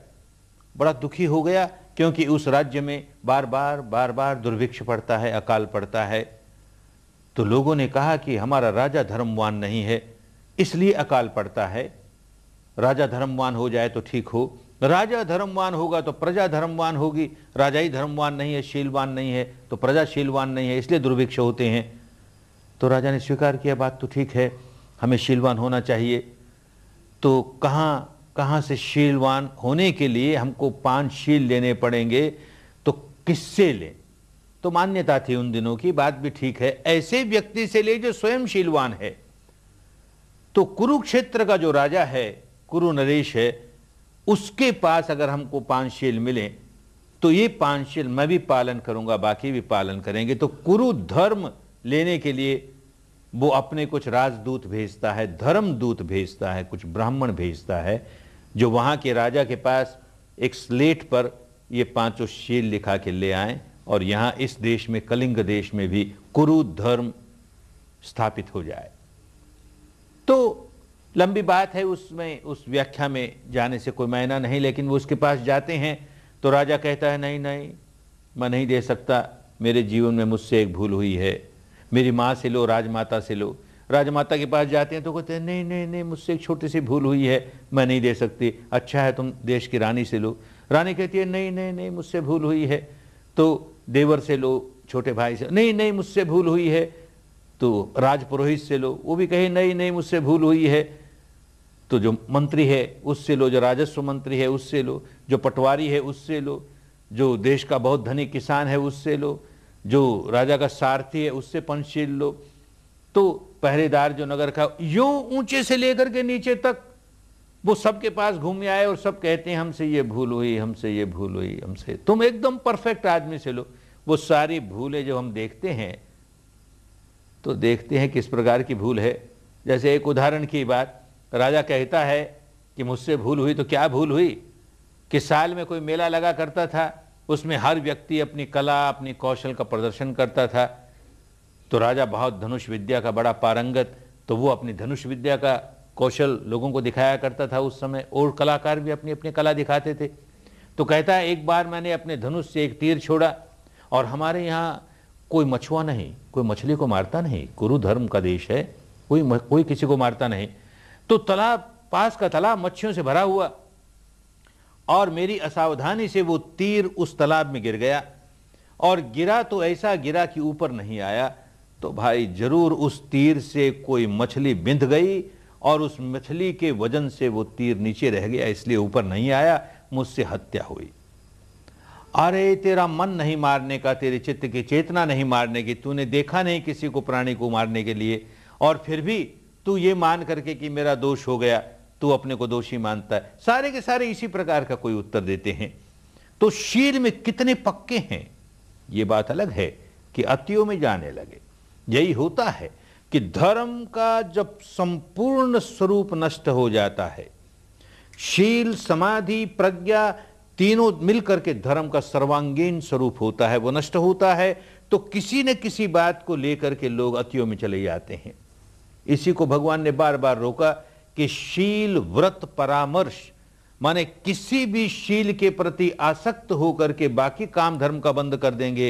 बड़ा दुखी हो गया क्योंकि उस राज्य में बार बार बार बार दुर्भिक्ष पड़ता है अकाल पड़ता है तो लोगों ने कहा कि हमारा राजा धर्मवान नहीं है इसलिए अकाल पड़ता है राजा धर्मवान हो जाए तो ठीक हो राजा धर्मवान होगा तो प्रजा धर्मवान होगी राजा ही धर्मवान नहीं है शीलवान नहीं है तो प्रजा शीलवान नहीं है इसलिए दुर्भिक्ष होते हैं तो राजा ने स्वीकार किया बात तो ठीक है हमें शीलवान होना चाहिए तो कहाँ कहाँ से शीलवान होने के लिए हमको पांच शील लेने पड़ेंगे तो किससे लें तो मान्यता थी उन दिनों की बात भी ठीक है ऐसे व्यक्ति से ले जो स्वयंशीलवान है तो कुरुक्षेत्र का जो राजा है कुरु नरेश है उसके पास अगर हमको पांच शील मिले तो ये पांच शील मैं भी पालन करूंगा बाकी भी पालन करेंगे तो कुरु धर्म लेने के लिए वो अपने कुछ राजदूत भेजता है धर्म दूत भेजता है कुछ ब्राह्मण भेजता है जो वहां के राजा के पास एक स्लेट पर ये पांचों शील लिखा के ले आए और यहाँ इस देश में कलिंग देश में भी कुरु धर्म स्थापित हो जाए तो लंबी बात है उसमें उस व्याख्या में जाने से कोई मायना नहीं लेकिन वो उसके पास जाते हैं तो राजा कहता है नहीं नहीं मैं नहीं दे सकता मेरे जीवन में मुझसे एक भूल हुई है मेरी माँ से लो राजमाता से लो राजमाता के पास जाते हैं तो कहते हैं नहीं नहीं नहीं मुझसे एक छोटी सी भूल हुई है मैं नहीं दे सकती अच्छा है तुम देश की रानी से लो रानी कहती है नहीं नहीं नहीं मुझसे भूल हुई है तो देवर से लो छोटे भाई से नहीं नहीं मुझसे भूल हुई है तो राजपुरोहित से लो वो भी कहे नहीं नहीं मुझसे भूल हुई है तो जो मंत्री है उससे लो जो राजस्व मंत्री है उससे लो जो पटवारी है उससे लो जो देश का बहुत धनी किसान है उससे लो जो राजा का सारथी है उससे पंचशील लो तो पहरेदार जो नगर का यो ऊंचे से लेकर के नीचे तक वो सबके पास घूमने आए और सब कहते हैं हमसे ये भूल हुई हमसे ये भूल हुई हमसे तुम एकदम परफेक्ट आदमी से लो वो सारी भूलें जब हम देखते हैं तो देखते हैं किस प्रकार की भूल है जैसे एक उदाहरण की बात राजा कहता है कि मुझसे भूल हुई तो क्या भूल हुई कि साल में कोई मेला लगा करता था उसमें हर व्यक्ति अपनी कला अपनी कौशल का प्रदर्शन करता था तो राजा बहुत धनुष विद्या का बड़ा पारंगत तो वो अपनी धनुष विद्या का कौशल लोगों को दिखाया करता था उस समय और कलाकार भी अपनी अपनी कला दिखाते थे तो कहता है एक बार मैंने अपने धनुष से एक तीर छोड़ा और हमारे यहाँ कोई मछुआ नहीं कोई मछली को मारता नहीं गुरु धर्म का देश है कोई कोई किसी को मारता नहीं तो तालाब पास का तालाब मच्छियों से भरा हुआ और मेरी असावधानी से वो तीर उस तालाब में गिर गया और गिरा तो ऐसा गिरा कि ऊपर नहीं आया तो भाई जरूर उस तीर से कोई मछली बिंध गई और उस मछली के वजन से वो तीर नीचे रह गया इसलिए ऊपर नहीं आया मुझसे हत्या हुई अरे तेरा मन नहीं मारने का तेरे चित्त की चेतना नहीं मारने की तूने देखा नहीं किसी को प्राणी को मारने के लिए और फिर भी तू ये मान करके कि मेरा दोष हो गया तू अपने को दोषी मानता है सारे के सारे इसी प्रकार का कोई उत्तर देते हैं तो शीर में कितने पक्के हैं ये बात अलग है कि अतियों में जाने लगे यही होता है कि धर्म का जब संपूर्ण स्वरूप नष्ट हो जाता है शील समाधि प्रज्ञा तीनों मिलकर के धर्म का सर्वांगीण स्वरूप होता है वो नष्ट होता है तो किसी न किसी बात को लेकर के लोग अतियों में चले जाते हैं इसी को भगवान ने बार बार रोका कि शील व्रत परामर्श माने किसी भी शील के प्रति आसक्त होकर के बाकी काम धर्म का बंद कर देंगे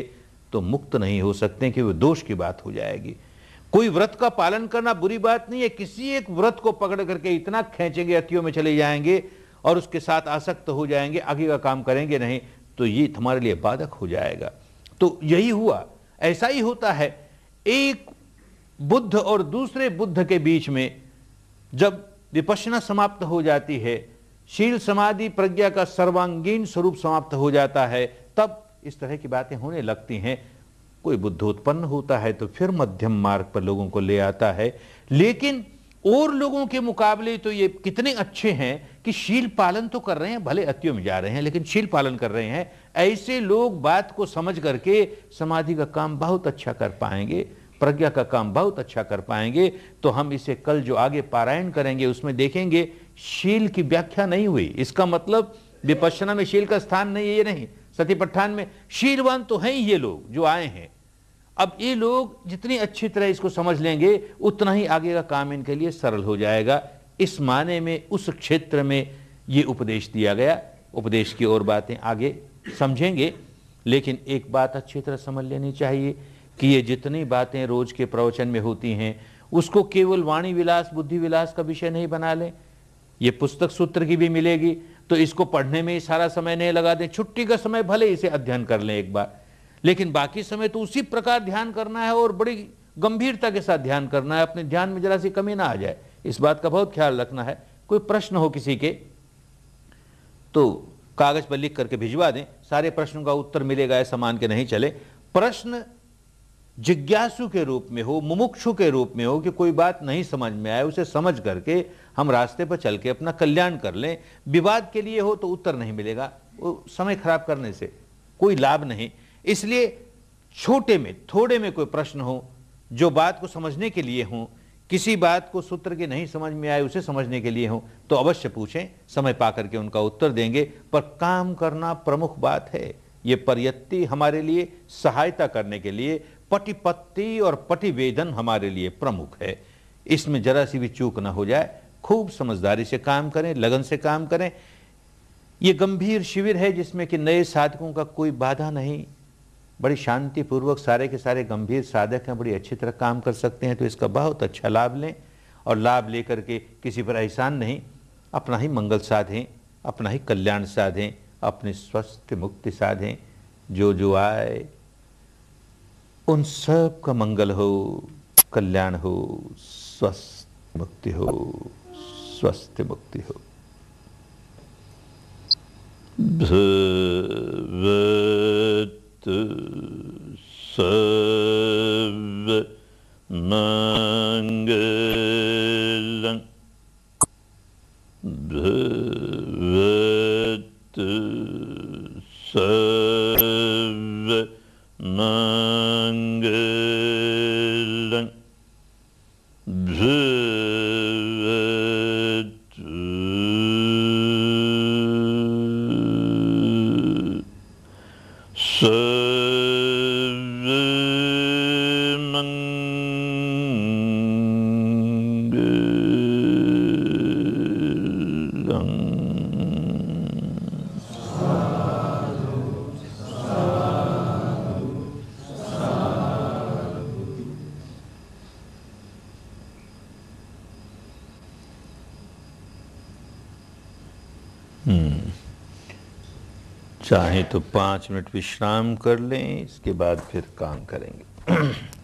तो मुक्त नहीं हो सकते कि वह दोष की बात हो जाएगी कोई व्रत का पालन करना बुरी बात नहीं है किसी एक व्रत को पकड़ करके इतना खेचेंगे अतियों में चले जाएंगे और उसके साथ आसक्त हो जाएंगे आगे का काम करेंगे नहीं तो ये तुम्हारे लिए बाधक हो जाएगा तो यही हुआ ऐसा ही होता है एक बुद्ध और दूसरे बुद्ध के बीच में जब विपशना समाप्त हो जाती है शील समाधि प्रज्ञा का सर्वांगीण स्वरूप समाप्त हो जाता है तब इस तरह की बातें होने लगती हैं कोई बुद्ध उत्पन्न होता है तो फिर मध्यम मार्ग पर लोगों को ले आता है लेकिन और लोगों के मुकाबले तो ये कितने अच्छे हैं कि शील पालन तो कर रहे हैं भले अतियों में जा रहे हैं लेकिन शील पालन कर रहे हैं ऐसे लोग बात को समझ करके समाधि का काम बहुत अच्छा कर पाएंगे प्रज्ञा का काम बहुत अच्छा कर पाएंगे तो हम इसे कल जो आगे पारायण करेंगे उसमें देखेंगे शील की व्याख्या नहीं हुई इसका मतलब विपश्चना में शील का स्थान नहीं ये नहीं सतीपट्ठान में शीलवान तो हैं ये लोग जो आए हैं अब ये लोग जितनी अच्छी तरह इसको समझ लेंगे उतना ही आगे का काम इनके लिए सरल हो जाएगा इस माने में उस क्षेत्र में ये उपदेश दिया गया उपदेश की और बातें आगे समझेंगे लेकिन एक बात अच्छी तरह समझ लेनी चाहिए कि ये जितनी बातें रोज के प्रवचन में होती हैं उसको केवल वाणी विलास बुद्धि विलास का विषय नहीं बना लें ये पुस्तक सूत्र की भी मिलेगी तो इसको पढ़ने में ही सारा समय नहीं लगा दें छुट्टी का समय भले इसे अध्ययन कर लें एक बार लेकिन बाकी समय तो उसी प्रकार ध्यान करना है और बड़ी गंभीरता के साथ ध्यान करना है अपने ध्यान में जरा सी कमी ना आ जाए इस बात का बहुत ख्याल रखना है कोई प्रश्न हो किसी के तो कागज पर लिख करके भिजवा दें सारे प्रश्नों का उत्तर मिलेगा ऐसा मान के नहीं चले प्रश्न जिज्ञासु के रूप में हो मुमुक्षु के रूप में हो कि कोई बात नहीं समझ में आए उसे समझ करके हम रास्ते पर चल के अपना कल्याण कर लें विवाद के लिए हो तो उत्तर नहीं मिलेगा वो समय खराब करने से कोई लाभ नहीं इसलिए छोटे में थोड़े में कोई प्रश्न हो जो बात को समझने के लिए हो किसी बात को सूत्र के नहीं समझ में आए उसे समझने के लिए हो तो अवश्य पूछें समय पा करके उनका उत्तर देंगे पर काम करना प्रमुख बात है ये पर्यत्ति हमारे लिए सहायता करने के लिए पटिपत्ति और पटिवेदन हमारे लिए प्रमुख है इसमें जरा सी भी चूक ना हो जाए खूब समझदारी से काम करें लगन से काम करें ये गंभीर शिविर है जिसमें कि नए साधकों का कोई बाधा नहीं बड़ी शांतिपूर्वक सारे के सारे गंभीर साधक हैं बड़ी अच्छी तरह काम कर सकते हैं तो इसका बहुत अच्छा लाभ लें और लाभ लेकर के किसी पर एहसान नहीं अपना ही मंगल साधें अपना ही कल्याण साधें अपने स्वस्थ मुक्ति साधें जो जो आए उन सब का मंगल हो कल्याण हो स्वस्थ मुक्ति हो स्वस्थ मुक्ति हो भ Mangalang, bhavat sab mangalang, bhavat. चाहे तो पाँच मिनट विश्राम कर लें इसके बाद फिर काम करेंगे